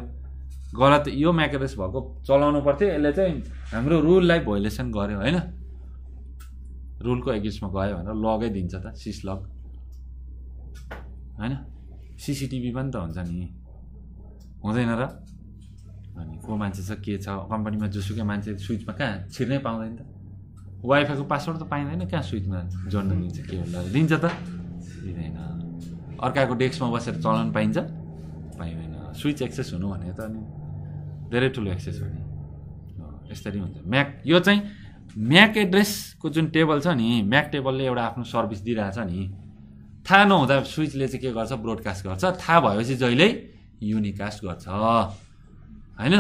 गलत यो म्याकेरेस भएको चलाउनु पर्थ्यो यसले चाहिँ हाम्रो रुललाई भोइलेसन गर्यो होइन रुलको एगेन्स्टमा गयो भनेर लगै दिन्छ त सिस लग होइन सिसिटिभी पनि त हुन्छ नि हुँदैन र अनि को मान्छे छ के छ कम्पनीमा जोसुकै मान्छे स्विचमा कहाँ छिर्नै पाउँदैन त वाइफाईको पासवर्ड त पाइँदैन कहाँ स्विचमा जोड्न दिन्छ के भन्दा दिन्छ त दिँदैन अर्काको डेस्कमा बसेर चलाउनु पाइन्छ पाइँदैन स्विच एक्सेस हुनु भनेको त अनि धेरै ठुलो एक्सेस हो नि यसरी हुन्छ म्याक यो चाहिँ म्याक एड्रेसको जुन टेबल छ नि म्याक टेबलले एउटा आफ्नो सर्भिस दिइरहेछ नि थाहा नहुँदा स्विचले चाहिँ के गर्छ ब्रोडकास्ट गर्छ थाहा भएपछि जहिल्यै युनिकास्ट गर्छ होइन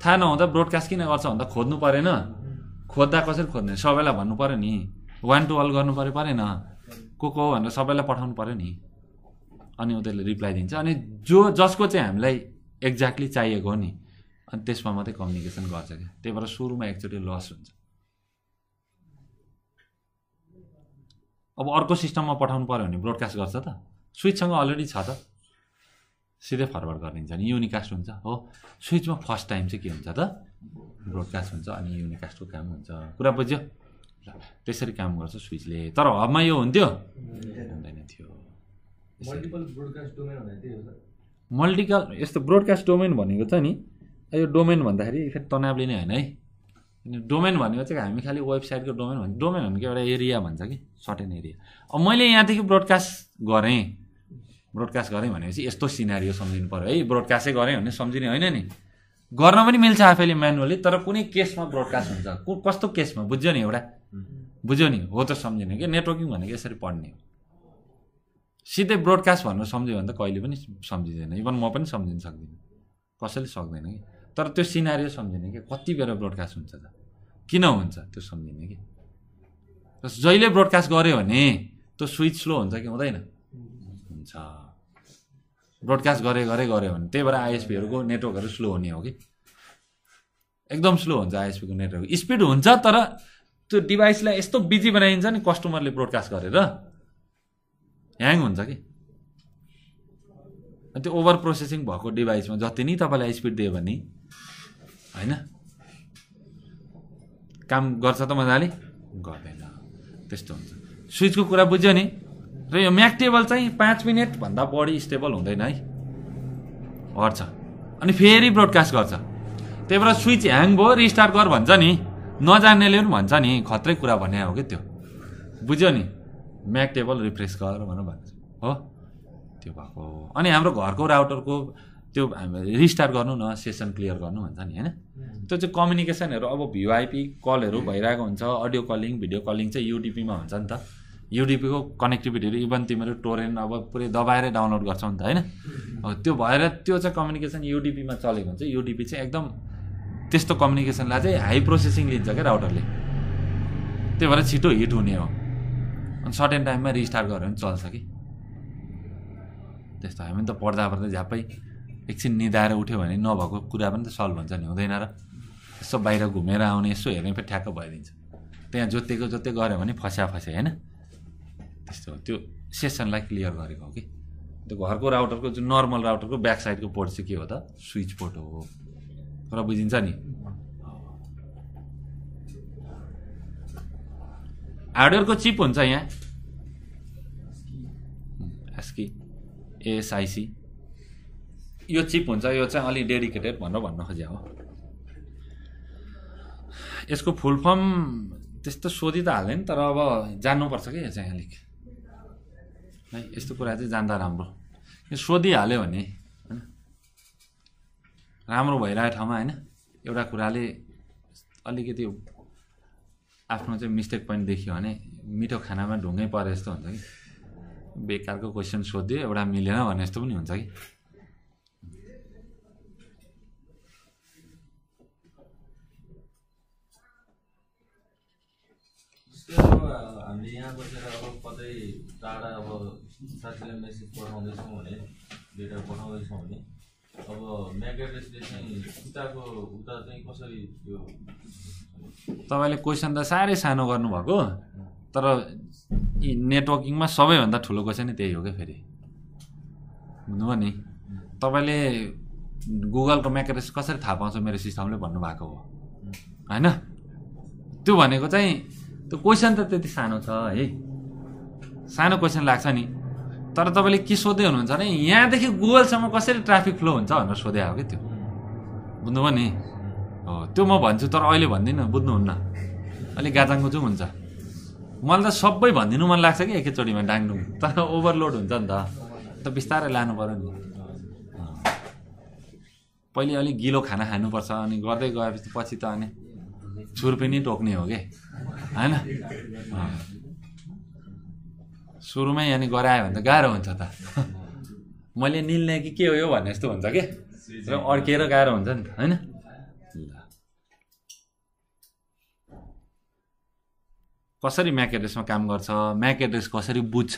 थाहा नहुँदा ब्रोडकास्ट किन गर्छ भन्दा खोज्नु परेन खोज्दा कसरी खोज्ने सबैलाई भन्नु पऱ्यो नि वान टु अल गर्नु पऱ्यो परेन को को भनेर सबैलाई पठाउनु पऱ्यो नि अनि उनीहरूले रिप्लाई दिन्छ अनि जो जसको चाहिँ हामीलाई एक्ज्याक्टली चाहिएको हो नि अनि त्यसमा मात्रै कम्युनिकेसन गर्छ क्या त्यही भएर सुरुमा एकचोटि लस हुन्छ अब अर्को सिस्टममा पठाउनु पऱ्यो भने ब्रोडकास्ट गर्छ त स्विचसँग अलरेडी छ त सिधै फरवर्ड गरिदिन्छ अनि युनिकास्ट हुन्छ हो स्विचमा फर्स्ट टाइम चाहिँ के हुन्छ त ब्रोडकास्ट हुन्छ अनि युनिकास्टको काम हुन्छ कुरा बुझ्यो ल त्यसरी काम गर्छ स्विचले तर हबमा यो हुन्थ्यो हुँदैन थियो मल्टिकल यस्तो ब्रोडकास्ट डोमेन भनेको छ नि यो डोमेन भन्दाखेरि फेरि तनावले नै होइन है डोमेन भनेको चाहिँ हामी खालि वेबसाइटको डोमेन भन्छ डोमेन भनेको एउटा एरिया भन्छ कि सर्टेन एरिया अब मैले यहाँदेखि ब्रोडकास्ट गरेँ ब्रोडकास्ट गरेँ भनेपछि यस्तो सिनारी सम्झिनु पऱ्यो है ब्रोडकास्टै गरेँ भने सम्झिने होइन नि गर्न पनि मिल्छ आफैले म्यानुअली तर कुनै केसमा ब्रोडकास्ट हुन्छ कस्तो केसमा बुझ्यो नि एउटा बुझ्यो नि हो त सम्झिने कि नेटवर्किङ भनेको यसरी पढ्ने हो सिधै ब्रोडकास्ट भनेर सम्झ्यो भने त कहिले पनि सम्झिँदैन इभन म पनि सम्झिन सक्दिनँ कसैले सक्दैन कि तर त्यो सिनारी सम्झिने कि कति बेला ब्रोडकास्ट हुन्छ त किन हुन्छ त्यो सम्झिने कि जहिले ब्रोडकास्ट गऱ्यो भने त्यो स्विच स्लो हुन्छ कि हुँदैन हुन्छ ब्रोडकास्ट गरे गरे गऱ्यो भने त्यही भएर आइएसपीहरूको नेटवर्कहरू स्लो हुने हो कि एकदम स्लो हुन्छ आइएसपीको नेटवर्क स्पिड हुन्छ तर त्यो डिभाइसलाई यस्तो बिजी बनाइन्छ नि कस्टमरले ब्रोडकास्ट गरेर ह्याङ हुन्छ कि त्यो ओभर प्रोसेसिङ भएको डिभाइसमा जति नै तपाईँलाई स्पिड दियो भने होइन काम गर्छ त मजाले गर्दैन त्यस्तो हुन्छ स्विचको कुरा बुझ्यो नि र यो म्याक टेबल चाहिँ पाँच मिनटभन्दा बढी स्टेबल हुँदैन है हट्छ अनि फेरि ब्रोडकास्ट गर्छ त्यही भएर स्विच ह्याङ भयो रिस्टार्ट गर भन्छ नि नजान्नेले पनि भन्छ नि खत्रै कुरा भने हो कि त्यो बुझ्यो नि म्याक टेबल रिफ्रेस गर भनेर भन्छ हो त्यो भएको अनि हाम्रो घरको राउटरको त्यो रिस्टार्ट गर्नु न सेसन क्लियर गर्नु भन्छ नि होइन त्यो चाहिँ कम्युनिकेसनहरू अब भिआइपी कलहरू भइरहेको हुन्छ अडियो कलिङ भिडियो कलिङ चाहिँ युडिपीमा हुन्छ नि त युडिपीको कनेक्टिभिटीहरू इभन तिमीहरू टोरेन्ट अब पुरै दबाएरै डाउनलोड गर्छौ नि त होइन त्यो भएर त्यो चाहिँ कम्युनिकेसन युडिपीमा चलेको हुन्छ युडिपी चाहिँ एकदम त्यस्तो कम्युनिकेसनलाई चाहिँ हाई प्रोसेसिङ लिन्छ क्या राउटरले त्यही भएर छिटो हिट हुने हो अनि सर्टेन टाइममा रिस्टार्ट गरेर भने चल्छ कि त्यस्तो हामी त पढ्दा पढ्दै झ्यापै एकछिन निधाएर उठ्यो भने नभएको कुरा पनि त सल्भ हुन्छ नि हुँदैन र यसो बाहिर घुमेर आउने यसो हेर्ने फेरि ठ्याक्क भइदिन्छ त्यहाँ जोतेको जोते गऱ्यो भने फस्या फस्या होइन त्यस्तो त्यो सेसनलाई क्लियर गरेको हो कि त्यो घरको राउटरको जुन नर्मल राउटरको ब्याक साइडको पोर्ट चाहिँ के हो त स्विच पोर्ट हो र बुझिन्छ नि हार्डवेयरको चिप हुन्छ यहाँ एसकी एएसआइसी यो चिप हुन्छ यो चाहिँ अलिक डेडिकेटेड भनेर भन्न खोजे हो यसको फुल फर्म त्यस्तो सोधि त हाल्दैन तर अब जान्नुपर्छ कि यो चाहिँ अलिक है यस्तो कुरा चाहिँ जान्दा राम्रो यो सोधिहाल्यो भने होइन राम्रो भइरहेको ठाउँमा होइन एउटा कुराले अलिकति आफ्नो चाहिँ मिस्टेक पनि देखियो भने मिठो खानामा ढुङ्गै परे जस्तो हुन्छ कि बेकारको क्वेसन सोधिदियो एउटा मिलेन भने जस्तो पनि हुन्छ कि हामीले यहाँ बसेर अब कतै टाढा अब साथीलाई मेसेज पठाउँदैछौँ भने डेटा पठाउँदैछौँ भने अब एड्रेसले चाहिँ उताको उता चाहिँ कसरी त्यो तपाईँले क्वेसन त साह्रै सानो गर्नुभएको तर नेटवर्किङमा सबैभन्दा ठुलो क्वेसन नै त्यही हो क्या फेरि बुझ्नुभयो नि तपाईँले गुगलको म्याकरेस कसरी थाहा पाउँछ मेरो सिस्टमले भन्नुभएको हो होइन त्यो भनेको चाहिँ त्यो क्वेसन त त्यति सानो छ है सानो क्वेसन लाग्छ नि तर तपाईँले के सोध्दै हुनुहुन्छ भने यहाँदेखि गुगलसम्म कसरी ट्राफिक फ्लो हुन्छ भनेर सोधे हो कि त्यो बुझ्नुभयो नि हो त्यो म भन्छु तर अहिले भन्दिनँ बुझ्नुहुन्न अलिक गाजाङको जुम हुन्छ मलाई त सबै भनिदिनु मन लाग्छ कि एकैचोटिमा डाङडुङ तर ओभरलोड हुन्छ नि त त बिस्तारै लानु पऱ्यो नि पहिले अलिक गिलो खाना खानुपर्छ अनि गर्दै गएपछि पछि त अनि छुर्पी नै टोक्ने हो कि होइन सुरुमै यहाँनिर गरायो भने त गाह्रो हुन्छ त मैले निल्ने कि के हो यो भन्ने जस्तो हुन्छ कि र अड्किएर गाह्रो हुन्छ नि त होइन कसरी म्याक एड्रेसमा काम गर्छ म्याक एड्रेस कसरी बुझ्छ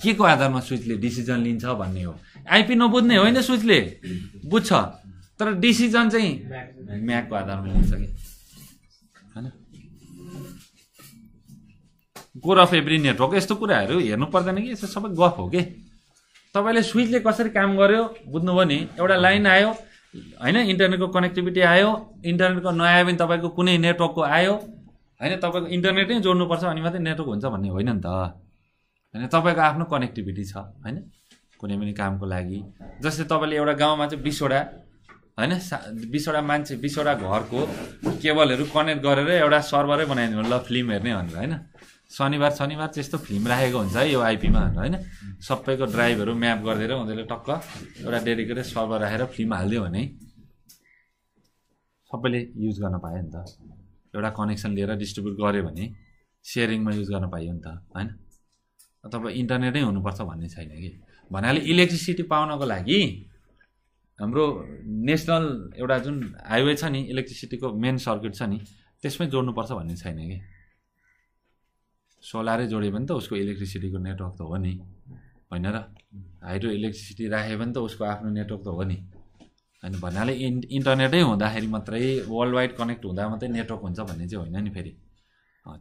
के को आधारमा स्विचले डिसिजन लिन्छ भन्ने हो आइपी नबुझ्ने होइन स्विचले बुझ्छ तर डिसिजन चाहिँ म्याकको आधारमा लिन्छ कि होइन कोर अफ एभ्री नेटवर्क यस्तो कुराहरू हेर्नु पर्दैन कि यसो सबै गफ हो कि तपाईँले स्विचले कसरी काम गर्यो बुझ्नुभयो नि एउटा लाइन आयो होइन इन्टरनेटको कनेक्टिभिटी आयो इन्टरनेटको नआयो भने तपाईँको कुनै नेटवर्कको आयो होइन तपाईँको इन्टरनेटै जोड्नुपर्छ अनि मात्रै नेटवर्क हुन्छ भन्ने होइन नि त होइन तपाईँको आफ्नो कनेक्टिभिटी छ होइन कुनै पनि कामको लागि जस्तै तपाईँले एउटा गाउँमा चाहिँ बिसवटा होइन सा बिसवटा मान्छे बिसवटा घरको केबलहरू कनेक्ट गरेर एउटा सर्भरै बनाइदिनु ल फिल्म हेर्ने भनेर होइन शनिबार शनिबार त्यस्तो फिल्म राखेको हुन्छ है यो आइपीमा होइन सबैको ड्राइभहरू म्याप गरिदिएर उनीहरूले टक्क एउटा डेडिकेटेड सर्भर राखेर फिल्म हालिदियो भने सबैले युज गर्न पायो नि त एउटा कनेक्सन लिएर डिस्ट्रिब्युट गऱ्यो भने सेयरिङमा युज गर्न पाइयो नि त होइन तपाईँ इन्टरनेटै हुनुपर्छ भन्ने छैन कि भन्नाले इलेक्ट्रिसिटी पाउनको लागि हाम्रो नेसनल एउटा जुन हाइवे छ नि इलेक्ट्रिसिटीको मेन सर्किट छ नि त्यसमै जोड्नुपर्छ भन्ने छैन कि सोलरै जोड्यो भने त उसको इलेक्ट्रिसिटीको नेटवर्क त हो नि होइन र हाइड्रो इलेक्ट्रिसिटी राख्यो भने त उसको आफ्नो नेटवर्क त हो नि होइन भन्नाले इन् इन्टरनेटै हुँदाखेरि मात्रै वर्ल्ड वाइड कनेक्ट हुँदा मात्रै नेटवर्क हुन्छ भन्ने चाहिँ होइन नि फेरि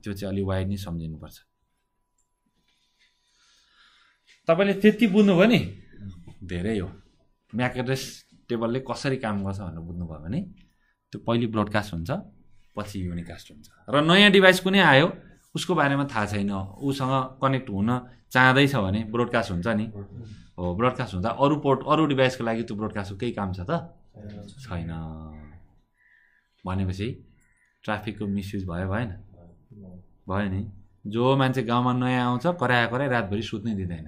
त्यो चाहिँ अलिक वाइड नै सम्झिनुपर्छ तपाईँले त्यति बुझ्नुभयो नि धेरै हो म्याकेड्रेस टेबलले कसरी काम गर्छ भनेर बुझ्नुभयो भने त्यो पहिले ब्रोडकास्ट हुन्छ पछि युनिकास्ट हुन्छ र नयाँ डिभाइस कुनै आयो उसको बारेमा थाहा छैन उसँग कनेक्ट हुन चाहँदैछ भने ब्रोडकास्ट हुन्छ नि हो ब्रोडकास्ट हुँदा अरू पोर्ट अरू डिभाइसको लागि त्यो ब्रोडकास्टको केही काम छ त छैन भनेपछि ट्राफिकको मिसयुज भयो भएन भयो नि जो मान्छे गाउँमा नयाँ आउँछ कराए कराए रातभरि सुत्नै दिँदैन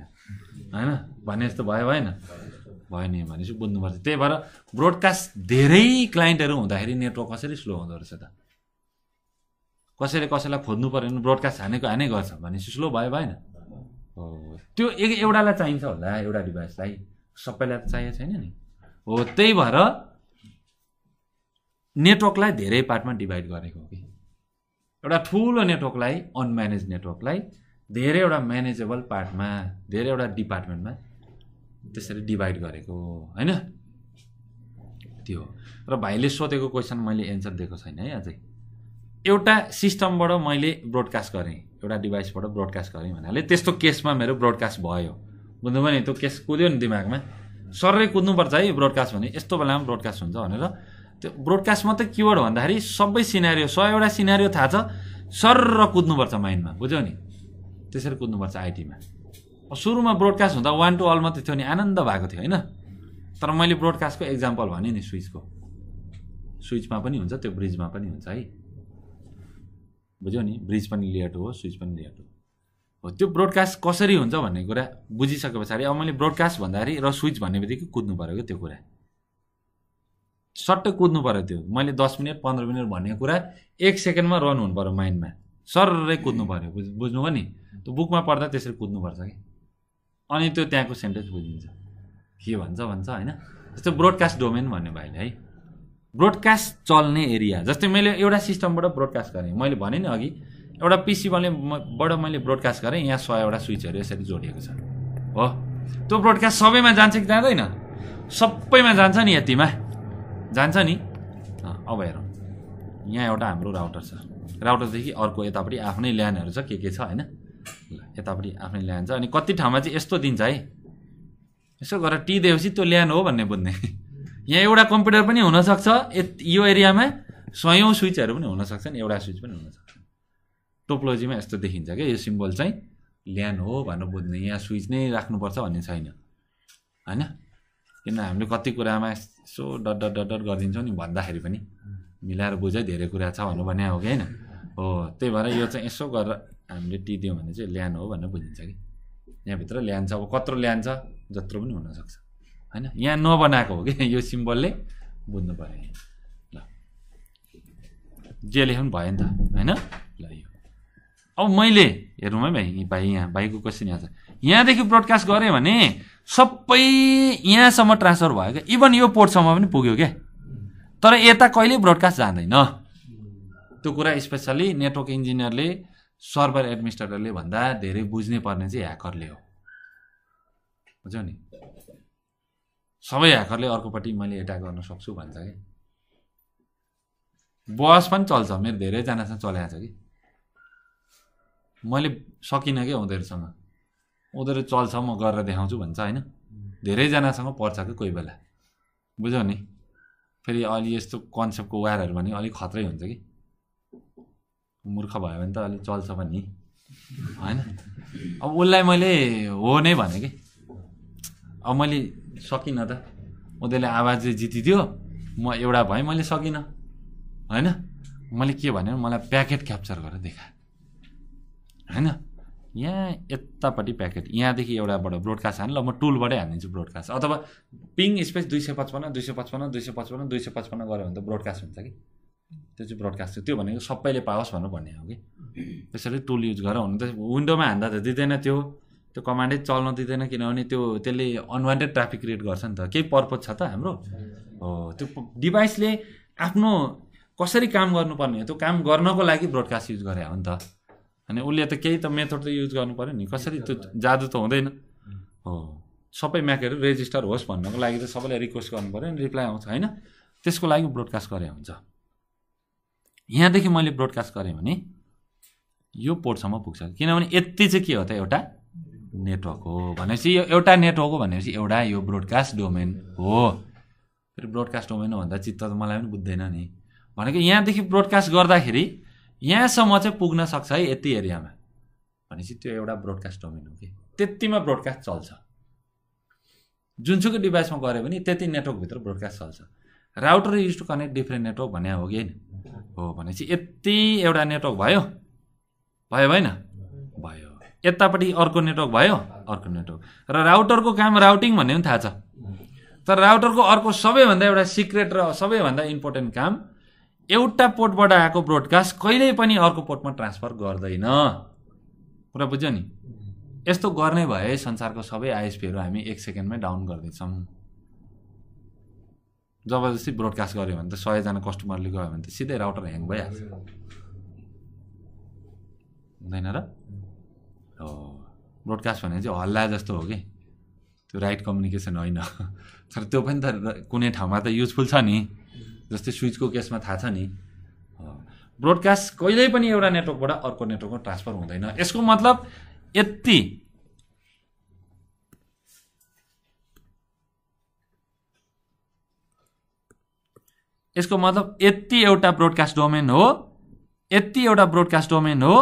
होइन भने जस्तो भयो भएन भयो नि भनेपछि बुझ्नुपर्छ त्यही भएर ब्रोडकास्ट धेरै क्लाइन्टहरू हुँदाखेरि नेटवर्क कसरी स्लो हुँदो रहेछ त कसैले कसैलाई खोज्नु पऱ्यो भने ब्रोडकास्ट हानेको हाने गर्छ भनेपछि स्लो भयो भएन त्यो एक एउटालाई चाहिन्छ होला एउटा डिभाइसलाई सबैलाई त चाहिएको छैन नि हो त्यही भएर नेटवर्कलाई धेरै पार्टमा डिभाइड गरेको हो कि एउटा ठुलो नेटवर्कलाई अनम्यानेज नेटवर्कलाई धेरैवटा म्यानेजेबल पार्टमा धेरैवटा डिपार्टमेन्टमा त्यसरी डिभाइड गरेको होइन त्यो र भाइले सोधेको क्वेसन मैले एन्सर दिएको छैन है अझै एउटा सिस्टमबाट मैले ब्रोडकास्ट गरेँ एउटा डिभाइसबाट ब्रोडकास्ट गरेँ भन्नाले त्यस्तो केसमा मेरो ब्रोडकास्ट भयो बुझ्नुभयो नि त्यो केस कुद्यो नि दिमागमा सरै कुद्नुपर्छ है ब्रोडकास्ट भने यस्तो बेलामा ब्रोडकास्ट हुन्छ भनेर त्यो ब्रोडकास्ट मात्रै किवर्ड भन्दाखेरि सबै सिनारियो सयवटा सिनारियो थाहा छ सर र कुद्नुपर्छ माइन्डमा बुझ्यौ नि त्यसरी कुद्नुपर्छ आइटीमा सुरुमा ब्रोडकास्ट हुँदा वान टू अल मात्रै थियो नि आनन्द भएको थियो होइन तर मैले ब्रोडकास्टको एक्जाम्पल भने नि स्विचको स्विचमा पनि हुन्छ त्यो ब्रिजमा पनि हुन्छ है बुझ्यौ नि ब्रिज पनि लेट हो स्विच पनि लेट हो हो त्यो ब्रोडकास्ट कसरी हुन्छ भन्ने कुरा बुझिसके पछाडि अब मैले ब्रोडकास्ट भन्दाखेरि र स्विच भन्ने बित्तिकै कुद्नु पऱ्यो क्या त्यो कुरा सट्टै कुद्नु पऱ्यो त्यो मैले दस मिनट पन्ध्र मिनट भन्ने कुरा एक सेकेन्डमा रन हुनु पऱ्यो माइन्डमा सररै कुद्नु पऱ्यो बुझ बुझ्नुभयो नि त्यो बुकमा पढ्दा त्यसरी कुद्नुपर्छ कि अनि त्यो त्यहाँको सेन्टेन्स बुझिन्छ के भन्छ भन्छ होइन जस्तो ब्रोडकास्ट डोमेन भन्यो भाइले है ब्रोडकास्ट चल्ने एरिया जस्तै मैले एउटा सिस्टमबाट ब्रोडकास्ट गरेँ मैले भने नि अघि एउटा पिसीबाट बाट मैले ब्रोडकास्ट गरेँ यहाँ सयवटा स्विचहरू यसरी जोडिएको छ हो त्यो ब्रोडकास्ट सबैमा जान्छ कि जाँदैन सबैमा जान्छ नि यतिमा जान्छ नि अब हेरौँ यहाँ एउटा हाम्रो राउटर छ राउटरदेखि अर्को यतापट्टि आफ्नै ल्यान्डहरू छ के के छ होइन ल यतापट्टि आफ्नै ल्यान्ड छ अनि कति ठाउँमा चाहिँ यस्तो दिन्छ है यसो गरेर टी दिएपछि त्यो ल्यान्ड हो भन्ने बुझ्ने यहाँ एउटा कम्प्युटर पनि हुनसक्छ यो एरियामा सयौँ स्विचहरू पनि हुनसक्छ नि एउटा स्विच पनि हुनसक्छ टोपोलोजीमा यस्तो देखिन्छ क्या यो सिम्बल चाहिँ ल्यान हो भनेर बुझ्ने यहाँ स्विच नै राख्नुपर्छ भन्ने छैन होइन किन हामीले कति कुरामा यसो डट डट डट डर गरिदिन्छौँ नि भन्दाखेरि पनि मिलाएर बुझै धेरै कुरा छ भन्नु भने हो कि होइन हो त्यही भएर यो चाहिँ यसो गरेर हामीले टिदियौँ भने चाहिँ ल्यान हो भनेर बुझिन्छ कि यहाँभित्र ल्यान छ अब कत्रो ल्यान छ जत्रो पनि हुनसक्छ होइन यहाँ नबनाएको हो कि यो सिम्बलले बुझ्नु पऱ्यो ल जे पनि भयो नि त होइन ल यो अब मैले हेरौँ है भाइ भाइ यहाँ भाइको क्वेसन यहाँ छ यहाँदेखि ब्रोडकास्ट गरेँ भने सबै यहाँसम्म ट्रान्सफर भयो क्या इभन यो पोर्टसम्म पनि पुग्यो क्या तर यता कहिले ब्रोडकास्ट जाँदैन त्यो कुरा स्पेसल्ली नेटवर्क इन्जिनियरले सर्भर एडमिनिस्ट्रेटरले भन्दा धेरै बुझ्नै पर्ने चाहिँ ह्याकरले हो बुझ्यौ नि सबै ह्याकरले अर्कोपट्टि मैले एट्याक गर्न सक्छु भन्छ कि बस पनि चल्छ मेरो धेरैजनासँग चलेको छ कि मैले सकिनँ क्या उनीहरूसँग उनीहरू चल्छ म गरेर देखाउँछु भन्छ होइन धेरैजनासँग पर्छ कि कोही बेला बुझ्यौ नि फेरि अलि यस्तो कन्सेप्टको वायरहरू भने अलिक खत्रै हुन्छ कि मूर्ख भयो भने त अलिक चल्छ पनि होइन अब उसलाई मैले हो नै भने कि अब मैले सकिनँ त उनीहरूले आवाजले जितिदियो म एउटा भएँ मैले सकिनँ होइन मैले के भने मलाई प्याकेट क्याप्चर गरेर देखा होइन यहाँ यतापट्टि प्याकेट यहाँदेखि एउटाबाट ब्रोडकास्ट हान्नु ल म टुलबाटै हानिदिन्छु ब्रोडकास्ट अथवा पिङ स्पेस दुई सय पचपन्न दुई सय पचपन्न दुई सय पचपन्न दुई सय पचपन्न गऱ्यो भने त ब्रोडकास्ट हुन्छ कि त्यो चाहिँ ब्रोडकास्ट त्यो भनेको सबैले पाओस् भनेर भन्ने हो कि त्यसरी टुल युज गर हुनु त विन्डोमा हान्दा त दिँदैन त्यो त्यो कमान्डै चल्न दिँदैन किनभने त्यो त्यसले अनवान्टेड ट्राफिक क्रिएट गर्छ नि त केही पर्पज छ त हाम्रो हो त्यो डिभाइसले आफ्नो कसरी काम गर्नुपर्ने त्यो काम गर्नको लागि ब्रोडकास्ट युज गरे हो नि त अनि उसले त केही त मेथड त युज गर्नु पऱ्यो नि कसरी त्यो जादु त हुँदैन हो सबै म्याकहरू रेजिस्टर होस् भन्नको लागि त सबैलाई रिक्वेस्ट गर्नु पऱ्यो नि रिप्लाई आउँछ होइन त्यसको लागि ब्रोडकास्ट गरे हुन्छ यहाँदेखि मैले ब्रोडकास्ट गरेँ भने यो पोर्टसम्म पुग्छ किनभने यति चाहिँ के हो त एउटा नेटवर्क हो भनेपछि यो एउटा नेटवर्क हो भनेपछि एउटा यो ब्रोडकास्ट डोमेन हो फेरि ब्रोडकास्ट डोमेन हो भन्दा चित्त त मलाई पनि बुझ्दैन नि भनेको यहाँदेखि ब्रोडकास्ट गर्दाखेरि यहाँसम्म चाहिँ पुग्न सक्छ है यति एरियामा भनेपछि त्यो एउटा ब्रोडकास्ट डोमेन हो कि त्यतिमा ब्रोडकास्ट चल्छ जुनसुकै डिभाइसमा गऱ्यो भने त्यति नेटवर्कभित्र ब्रोडकास्ट चल्छ router use to connect different network भन्यो हो कि होइन हो भनेपछि यति एउटा नेटवर्क भयो भयो भएन यतापट्टि अर्को नेटवर्क भयो अर्को नेटवर्क र राउटरको काम राउटिङ भन्ने पनि थाहा छ तर राउटरको अर्को सबैभन्दा एउटा सिक्रेट र सबैभन्दा इम्पोर्टेन्ट काम एउटा पोर्टबाट आएको ब्रोडकास्ट कहिल्यै पनि अर्को पोर्टमा ट्रान्सफर गर्दैन कुरा बुझ्यो नि यस्तो गर्ने भए संसारको सबै आइएसपीहरू हामी एक सेकेन्डमै डाउन गर्दैछौँ जबरजस्ती ब्रोडकास्ट गऱ्यो भने त सयजना कस्टमरले गयो भने त सिधै राउटर ह्याङ भइहाल्छ हुँदैन र ब्रोडकास्ट भने चाहिँ हल्ला जस्तो हो कि त्यो राइट कम्युनिकेसन होइन तर त्यो पनि त कुनै ठाउँमा त युजफुल छ नि जस्तै स्विचको केसमा थाहा छ नि ब्रोडकास्ट कहिल्यै पनि एउटा नेटवर्कबाट अर्को नेटवर्कमा ट्रान्सफर हुँदैन यसको मतलब यति यसको मतलब यति एउटा ब्रोडकास्ट डोमेन हो यति एउटा ब्रोडकास्ट डोमेन हो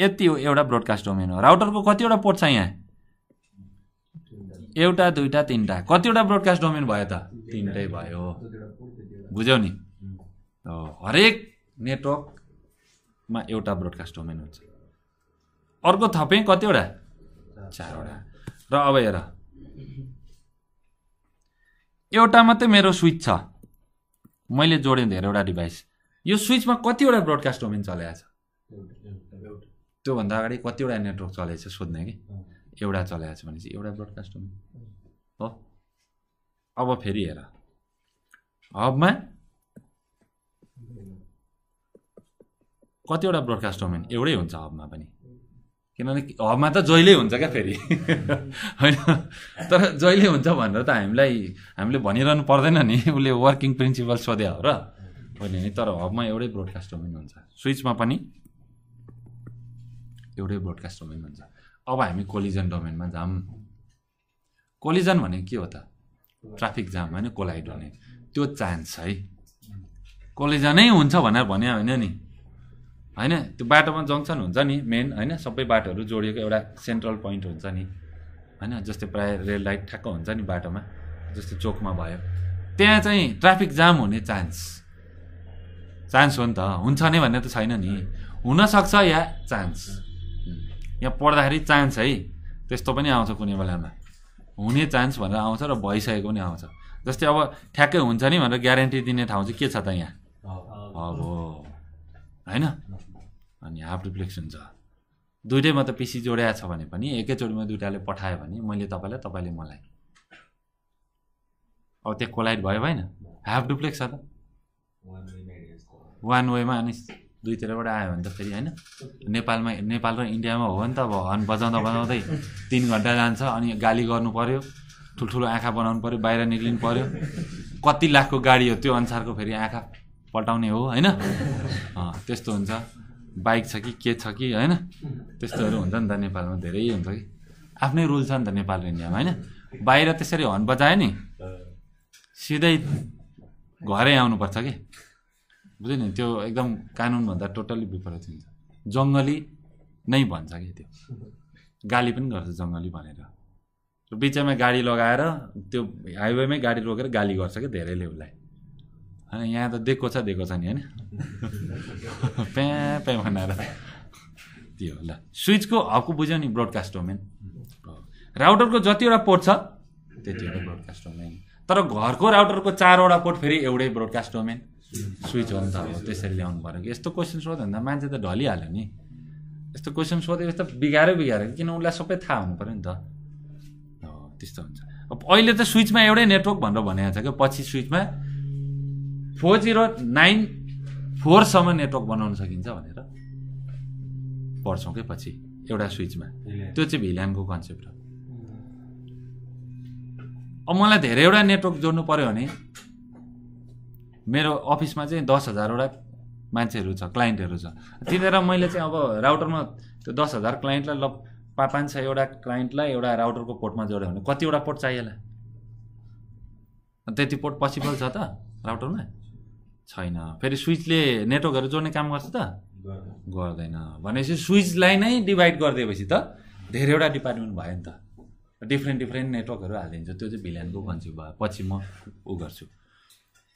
यति हो एउटा ब्रोडकास्ट डोमेन हो राउटरको कतिवटा पोर्ट छ यहाँ एउटा दुईवटा तिनवटा कतिवटा ब्रोडकास्ट डोमेन भयो त तिनटै भयो बुझ्यौ नि हरेक नेटवर्कमा एउटा ब्रोडकास्ट डोमेन हुन्छ अर्को थपेँ कतिवटा चारवटा र अब हेर एउटा मात्रै मेरो स्विच छ मैले जोडेँ धेरैवटा डिभाइस यो स्विचमा कतिवटा ब्रोडकास्ट डोमेन चलाएको छ त्योभन्दा अगाडि कतिवटा नेटवर्क चलेको छ सोध्ने कि एउटा चलाएको छ चाहिँ एउटा ब्रडकास्ट हुने हो अब फेरि हेर हबमा कतिवटा ब्रडकास्ट डोमेन एउटै हुन्छ हबमा पनि किनभने हबमा त जहिले हुन्छ क्या फेरि होइन तर जहिले हुन्छ भनेर त हामीलाई हामीले भनिरहनु पर्दैन नि उसले वर्किङ प्रिन्सिपल सोध्या हो र होइन नि तर हबमा एउटै ब्रोडकास्ट डोमेन हुन्छ स्विचमा पनि एउटै ब्रोडकास्ट डोमेन भन्छ अब हामी कोलिजन डोमेनमा जाम कोलिजन भने के हो त ट्राफिक जाम होइन कोलाइड हुने त्यो चान्स है कोलिजनै हुन्छ भनेर भन्यो होइन नि होइन त्यो बाटोमा जङ्सन हुन्छ नि मेन होइन सबै बाटोहरू जोडिएको एउटा सेन्ट्रल पोइन्ट हुन्छ नि होइन जस्तै प्रायः रेल लाइट ठ्याक्क हुन्छ नि बाटोमा जस्तै चोकमा भयो त्यहाँ चाहिँ ट्राफिक जाम हुने चान्स चान्स हो नि त हुन्छ नै भन्ने त छैन नि हुनसक्छ या चान्स यहाँ पढ्दाखेरि चान्स है त्यस्तो पनि आउँछ कुनै बेलामा हुने चान्स भनेर आउँछ र भइसकेको पनि आउँछ जस्तै अब ठ्याक्कै हुन्छ नि भनेर ग्यारेन्टी दिने ठाउँ चाहिँ के छ त यहाँ अब होइन अनि हाफ डुप्लेक्स हुन्छ दुइटैमा त पिसी जोड्या छ भने पनि एकैचोटिमा दुइटाले पठायो भने मैले तपाईँलाई तपाईँले मलाई अब त्यहाँ कोलाइट भयो भएन हाफ डुप्लेक्स छ त वान वेमा अनि दुईतिरबाट आयो भने त फेरि होइन नेपालमा नेपाल र इन्डियामा हो नि त अब हर्न बजाउँदा बजाउँदै तिन घन्टा जान्छ अनि गाली गर्नु पऱ्यो ठुल्ठुलो आँखा बनाउनु पऱ्यो बाहिर निक्लिनु पऱ्यो कति लाखको गाडी हो त्यो अनुसारको फेरि आँखा पल्टाउने हो होइन त्यस्तो हुन्छ बाइक छ कि के छ कि होइन त्यस्तोहरू हुन्छ नि त नेपालमा धेरै हुन्छ कि आफ्नै रुल छ नि त नेपाल र इन्डियामा होइन बाहिर त्यसरी हर्न बजायो नि सिधै घरै आउनुपर्छ कि बुझ्यो नि त्यो एकदम कानुनभन्दा टोटल्ली विपरीत हुन्छ जङ्गली नै भन्छ कि त्यो गाली पनि गर्छ जङ्गली भनेर बिचमा गाडी लगाएर त्यो हाइवेमै गाडी रोकेर गाली गर्छ क्या धेरैले उसलाई होइन यहाँ त दिएको छ दिएको छ नि होइन प्या प्या बनाएर त्यो ल स्विचको हक बुझ्यो नि ब्रोडकास्ट डोमेन राउटरको जतिवटा पोर्ट छ त्यतिवटा ब्रोडकास्ट डोमेन तर घरको राउटरको चारवटा पोर्ट फेरि एउटै ब्रोडकास्ट डोमेन स्विच हो नि त त्यसरी ल्याउनु पऱ्यो कि यस्तो क्वेसन सोध्यो भने त मान्छे त ढलिहाल्यो नि यस्तो क्वेसन सोधेपछि त बिगारै बिगाऱ्यो किन उसलाई सबै थाहा हुनु पऱ्यो नि त त्यस्तो हुन्छ अब अहिले त स्विचमा एउटै नेटवर्क भनेर भनिएको छ कि पछि स्विचमा फोर जिरो नाइन फोरसम्म नेटवर्क बनाउन सकिन्छ भनेर पढ्छौँ कि पछि एउटा स्विचमा त्यो चाहिँ भिल्यानको कन्सेप्ट हो अब मलाई धेरैवटा नेटवर्क जोड्नु पऱ्यो भने मेरो अफिसमा चाहिँ दस हजारवटा मान्छेहरू छ क्लाइन्टहरू छ तिनीहरू मैले चाहिँ अब राउटरमा त्यो दस हजार क्लाइन्टलाई ल पाँच पाँच एउटा क्लाइन्टलाई एउटा राउटरको पोर्टमा जोड्यो भने कतिवटा पोर्ट चाहिएला त्यति पोर्ट पसिबल छ त राउटरमा छैन फेरि स्विचले नेटवर्कहरू जोड्ने काम गर्छ त गर्दैन भनेपछि स्विचलाई नै डिभाइड गरिदिएपछि त धेरैवटा डिपार्टमेन्ट भयो नि त डिफ्रेन्ट डिफ्रेन्ट नेटवर्कहरू हालिदिन्छ त्यो चाहिँ भिलियनको कन्सेप्ट भयो पछि म ऊ गर्छु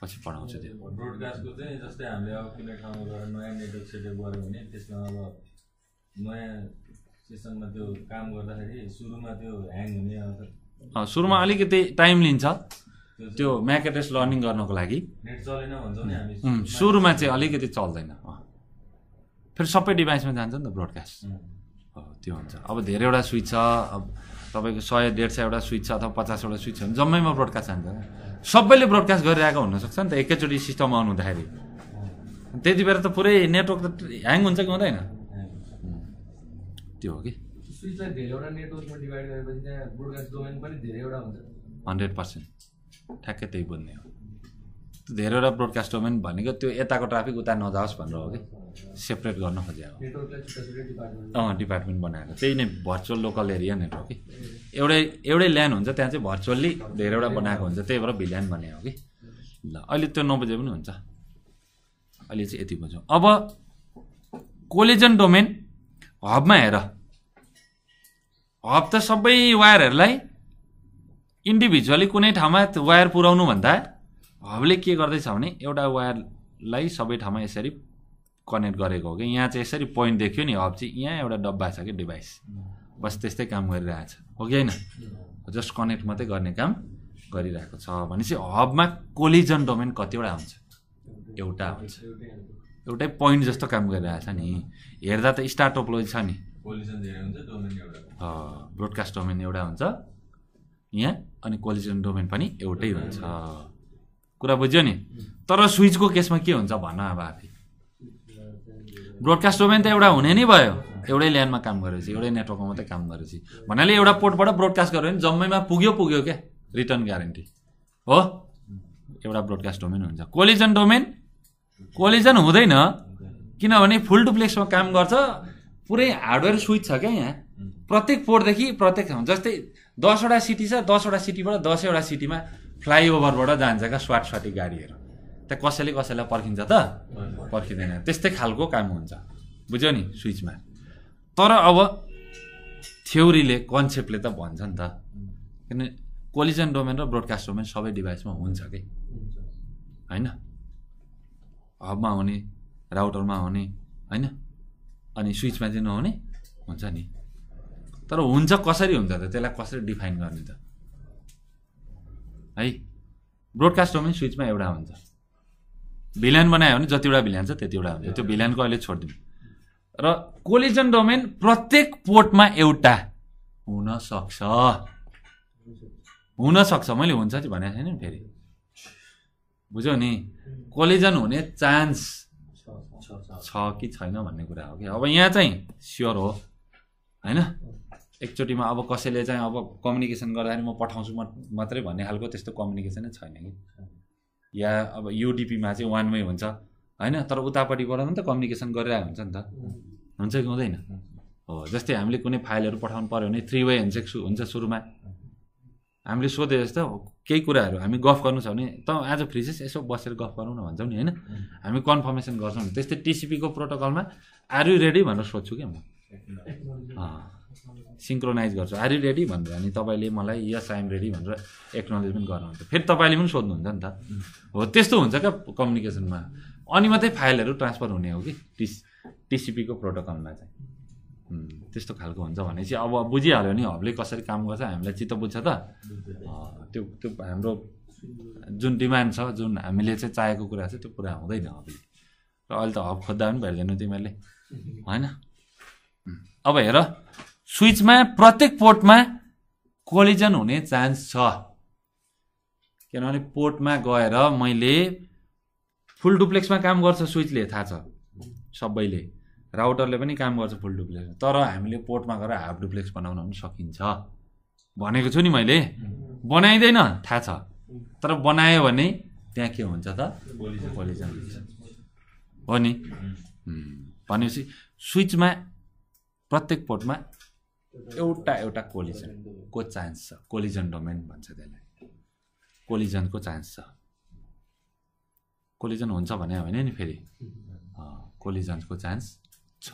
पछि पढाउँछु त्यो ब्रोडकास्टको चाहिँ जस्तै हामीले अब कुनै ठाउँमा गएर नयाँ नेटवर्क सेटअप गऱ्यो भने त्यसमा अब नयाँ सेसनमा त्यो काम गर्दाखेरि सुरुमा त्यो ह्याङ हुने सुरुमा अलिकति टाइम लिन्छ त्यो म्याकेटेस लर्निङ गर्नको लागि नेट चलेन भन्छ नि हामी सुरुमा चाहिँ अलिकति चल्दैन फेरि सबै डिभाइसमा जान्छ नि त ब्रोडकास्ट त्यो हुन्छ अब धेरैवटा स्विच छ अब तपाईँको सय डेढ सयवटा स्विच छ अथवा पचासवटा स्विच छ भने जम्मैमा ब्रोडकास्ट जान्छ सबैले ब्रोडकास्ट गरिरहेको हुनसक्छ नि त एकैचोटि सिस्टम आउनु हुँदाखेरि त्यति बेला त पुरै नेटवर्क त ह्याङ हुन्छ कि हुँदैन त्यो हो कि हन्ड्रेड पर्सेन्ट ठ्याक्कै त्यही बोल्ने हो धेरैवटा ब्रोडकास्ट डोमेन भनेको त्यो यताको ट्राफिक उता नजाओस् भनेर हो कि सेपरेट गर्न खोजेको अँ डिपार्टमेन्ट बनाएको त्यही नै भर्चुअल लोकल एरिया नेटवर्क कि एउटै एउटै ल्यान्ड हुन्छ त्यहाँ चाहिँ भर्चुअल्ली धेरैवटा बनाएको हुन्छ त्यही भएर भिल्यान हो कि ल अहिले त्यो नबुझे पनि हुन्छ अहिले चाहिँ यति बुझौँ अब कोलिजन डोमेन हबमा हेर हब त सबै वायरहरूलाई इन्डिभिजुअली कुनै ठाउँमा वायर पुऱ्याउनु भन्दा हबले के गर्दैछ भने एउटा वायरलाई सबै ठाउँमा यसरी कनेक्ट गरेको हो कि यहाँ चाहिँ यसरी पोइन्ट देख्यो नि हब चाहिँ यहाँ एउटा डब्बा छ कि डिभाइस बस त्यस्तै काम गरिरहेछ हो कि होइन जस्ट कनेक्ट मात्रै गर्ने काम गरिरहेको छ भनेपछि हबमा कोलिजन डोमेन कतिवटा हुन्छ एउटा हुन्छ एउटै पोइन्ट जस्तो काम गरिरहेछ नि हेर्दा त स्टार टोपोलोजी छ नि ब्रोडकास्ट डोमेन एउटा हुन्छ यहाँ अनि कोलिजन डोमेन पनि एउटै हुन्छ कुरा बुझ्यो नि तर स्विचको केसमा के हुन्छ भन अब आफै ब्रोडकास्ट डोमेन त एउटा हुने नै भयो एउटै ल्यान्डमा काम गरेपछि एउटै नेटवर्कमा मात्रै काम गरेपछि भन्नाले एउटा पोर्टबाट ब्रोडकास्ट गऱ्यो भने जम्मैमा पुग्यो पुग्यो क्या रिटर्न ग्यारेन्टी हो एउटा ब्रोडकास्ट डोमेन हुन्छ कोलिजन डोमेन कोलिजन हुँदैन किनभने फुल डुप्लेक्समा काम गर्छ पुरै हार्डवेयर स्विच छ क्या यहाँ प्रत्येक पोर्टदेखि प्रत्येक जस्तै दसवटा सिटी छ दसवटा सिटीबाट दसैवटा सिटीमा फ्लाइओभरबाट जान्छ क्या स्वाट स्वाटी गाडीहरू त्यहाँ कसैले कसैलाई पर्खिन्छ त पर्खिँदैन त्यस्तै खालको काम हुन्छ बुझ्यो नि स्विचमा तर अब थ्योरीले कन्सेप्टले त भन्छ नि त किन कोलिजन डोमेन र ब्रोडकास्ट डोमेन सबै डिभाइसमा हुन्छ कि होइन हबमा हुने राउटरमा हुने होइन अनि स्विचमा चाहिँ नहुने हुन्छ नि तर हुन्छ कसरी हुन्छ त त्यसलाई कसरी डिफाइन गर्ने त है ब्रोडकास्ट डोमेन स्विचमा एउटा हुन्छ भिल्यान बनायो भने जतिवटा भिल्यान छ त्यतिवटा हुन्छ त्यो भिल्यानको अहिले छोडिदिउँ र कोलिजन डोमेन प्रत्येक पोर्टमा एउटा हुनसक्छ हुनसक्छ मैले हुन्छ कि भनेको छैन फेरि बुझ्यौ नि कोलिजन हुने चान्स छ कि छैन भन्ने कुरा हो कि अब यहाँ चाहिँ स्योर हो होइन एकचोटिमा अब कसैले चाहिँ अब कम्युनिकेसन गर्दाखेरि म पठाउँछु म मात्रै भन्ने खालको त्यस्तो कम्युनिकेसनै छैन कि या अब युडिपीमा चाहिँ वान वे हुन्छ होइन तर उतापट्टिबाट पनि त कम्युनिकेसन गरिरहेको हुन्छ नि त हुन्छ कि हुँदैन हो जस्तै हामीले कुनै फाइलहरू पठाउनु पऱ्यो भने थ्री वे हुन्छ हुन्छ सुरुमा हामीले सोधे जस्तो केही कुराहरू हामी गफ गर्नु छ भने त आज फ्री छ यसो बसेर गफ गरौँ न भन्छौँ नि होइन हामी कन्फर्मेसन गर्छौँ त्यस्तै टिसिपीको प्रोटोकलमा आर यु रेडी भनेर सोध्छु क्या म सिङ्क्रोनाइज गर्छु आर यु रेडी भनेर अनि तपाईँले मलाई यस आइएम रेडी भनेर एक्नोलेजमेन्ट गर्नुहुन्छ फेरि तपाईँले पनि सोध्नुहुन्छ नि त हो त्यस्तो हुन्छ क्या कम्युनिकेसनमा अनि मात्रै फाइलहरू ट्रान्सफर हुने हो कि टिस टिसिपीको प्रोटोकलमा चाहिँ त्यस्तो खालको हुन्छ भनेपछि अब बुझिहाल्यो नि हबले कसरी काम गर्छ हामीलाई चित्त बुझ्छ त त्यो त्यो हाम्रो जुन डिमान्ड छ जुन हामीले चाहिँ चाहेको कुरा छ त्यो पुरा हुँदैन हबले र अहिले त हब खोज्दा पनि भेट्दैन तिमीहरूले होइन अब हेर स्विचमा प्रत्येक पोर्टमा कोलिजन हुने चान्स छ किनभने पोर्टमा गएर मैले फुल डुप्लेक्समा काम गर्छ स्विचले थाहा छ सबैले राउटरले पनि काम गर्छ फुल डुप्लेक्स तर हामीले पोर्टमा गएर हाफ डुप्लेक्स बनाउन पनि सकिन्छ भनेको छु नि मैले बनाइँदैन थाहा छ तर बनायो भने त्यहाँ के हुन्छ त कोलिजन हो नि भनेपछि स्विचमा प्रत्येक पोर्टमा एउटा एउटा कोलिजन को चान्स छ कोलिजन डोमेन भन्छ त्यसलाई कोलिजनको चान्स छ कोलिजन हुन्छ भने होइन नि फेरि कोलिजनको चान्स छ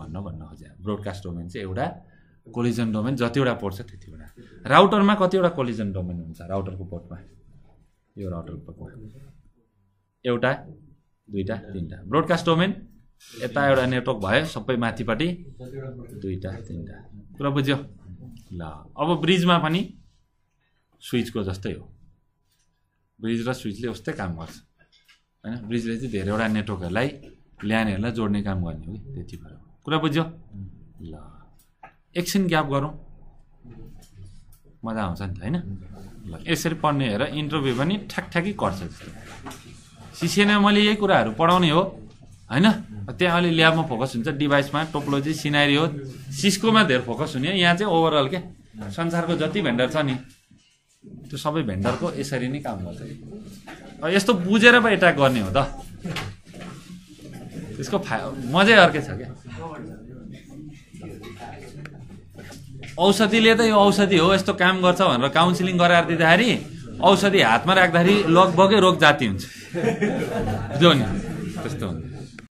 भन्न भन्न खोजे ब्रोडकास्ट डोमेन चाहिँ एउटा कोलिजन डोमेन जतिवटा पोर्ट छ त्यतिवटा राउटरमा कतिवटा कोलिजन डोमेन हुन्छ राउटरको पोर्टमा यो राउटरको पोर्टमा एउटा दुईवटा तिनवटा ब्रोडकास्ट डोमेन यता एउटा नेटवर्क भयो सबै माथिपट्टि दुईवटा तिनवटा कुरा बुझ्यो ल अब ब्रिजमा पनि स्विचको जस्तै हो ब्रिज र स्विचले उस्तै काम गर्छ होइन ब्रिजले चाहिँ धेरैवटा नेटवर्कहरूलाई ल्यानेहरूलाई जोड्ने काम गर्ने हो कि त्यति भएर कुरा बुझ्यो ल एकछिन ग्याप गरौँ मजा आउँछ नि त होइन ल यसरी पढ्ने हेर इन्टरभ्यू पनि ठ्याक ठ्याकी कट्छ जस्तो मैले यही कुराहरू पढाउने हो होइन त्यहाँ अलि ल्याबमा फोकस हुन्छ डिभाइसमा टोपोलोजी सिनारी हो सिस्कोमा धेरै फोकस हुने यहाँ चाहिँ ओभरअल के संसारको जति भेन्डर छ नि त्यो सबै भेन्डरको यसरी नै काम गर्छ यस्तो बुझेर पो एट्याक गर्ने हो त त्यसको फा मजै अर्कै छ क्या औषधिले त यो औषधि हो यस्तो काम गर्छ भनेर काउन्सिलिङ गराएर दिँदाखेरि औषधि हातमा राख्दाखेरि लगभगै रोग जाति हुन्छ बुझ्यौ नि त्यस्तो हुन्छ